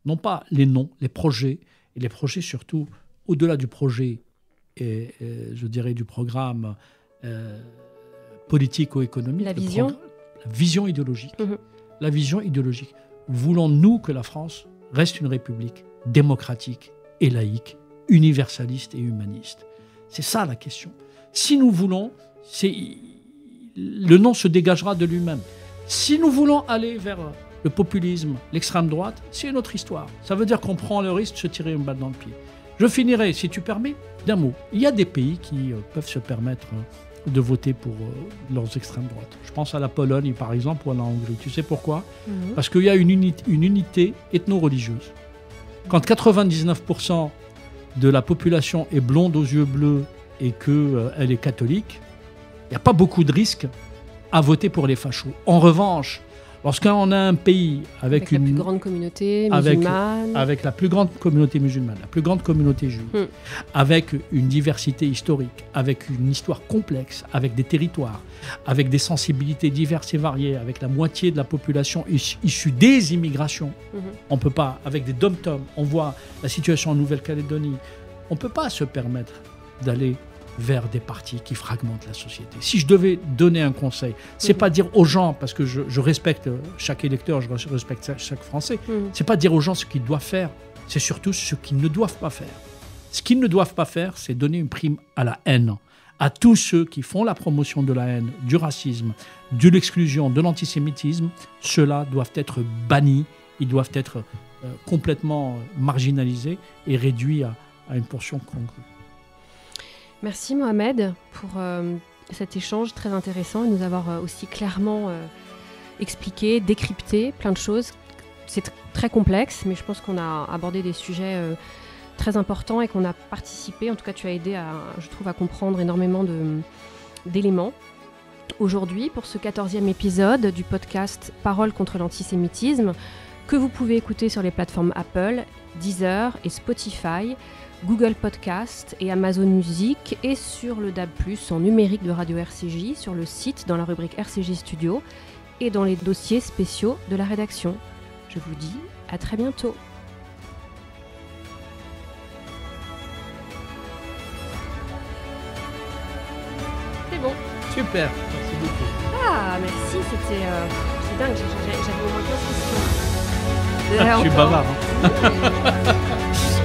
non pas les noms, les projets, et les projets surtout, au-delà du projet, et, je dirais du programme euh, politique ou économique La vision vision idéologique. Mhm. La vision idéologique. Voulons-nous que la France reste une république démocratique et laïque universaliste et humaniste. C'est ça la question. Si nous voulons, le nom se dégagera de lui-même. Si nous voulons aller vers le populisme, l'extrême droite, c'est une autre histoire. Ça veut dire qu'on prend le risque de se tirer une balle dans le pied. Je finirai, si tu permets, d'un mot. Il y a des pays qui euh, peuvent se permettre euh, de voter pour euh, leurs extrêmes droites. Je pense à la Pologne, par exemple, ou à la Hongrie. Tu sais pourquoi mhm. Parce qu'il y a une unité, une unité ethno-religieuse. Quand 99% de la population est blonde aux yeux bleus et qu'elle euh, elle est catholique, il n'y a pas beaucoup de risques à voter pour les fachos. En revanche, Lorsqu'on a un pays avec, une. La plus grande communauté musulmane. Avec, avec, la plus grande communauté musulmane, la plus grande communauté juive, hmm. avec une diversité historique, avec une histoire complexe, avec des territoires, avec des sensibilités diverses et variées, avec la moitié de la population issue des immigrations. Mhm. On ne peut pas, avec des dom-toms, on voit la situation en Nouvelle-Calédonie, on ne peut pas se permettre d'aller vers des partis qui fragmentent la société. Si je devais donner un conseil, c'est n'est mhm. pas dire aux gens, parce que je, respecte chaque électeur, je respecte chaque Français, ce mhm. c'est pas dire aux gens ce qu'ils doivent faire, c'est surtout ce qu'ils ne doivent pas faire. Ce qu'ils ne doivent pas faire, c'est donner une prime à la haine, à tous ceux qui font la promotion de la haine, du racisme, de l'exclusion, de l'antisémitisme. Ceux-là doivent être bannis, ils doivent être euh, complètement euh, marginalisés et réduits à, à une portion congrue. Merci Mohamed pour euh, cet échange très intéressant et nous avoir euh, aussi clairement euh, expliqué, décrypté plein de choses. C'est très complexe, mais je pense qu'on a abordé des sujets très importants et qu'on a participé, en tout cas tu as aidé, à, je trouve, à comprendre énormément d'éléments. Aujourd'hui, pour ce 14e épisode du podcast Parole contre l'antisémitisme, que vous pouvez écouter sur les plateformes Apple, Deezer et Spotify. Google Podcast et Amazon Music et sur le DAB+, en numérique de Radio RCJ, sur le site dans la rubrique RCJ Studio et dans les dossiers spéciaux de la rédaction. Je vous dis à très bientôt. C'est bon. Super, merci beaucoup. Ah, merci, c'était euh, c'est dingue, j'avais au moins 15 questions. Ah, je suis bavard. Hein.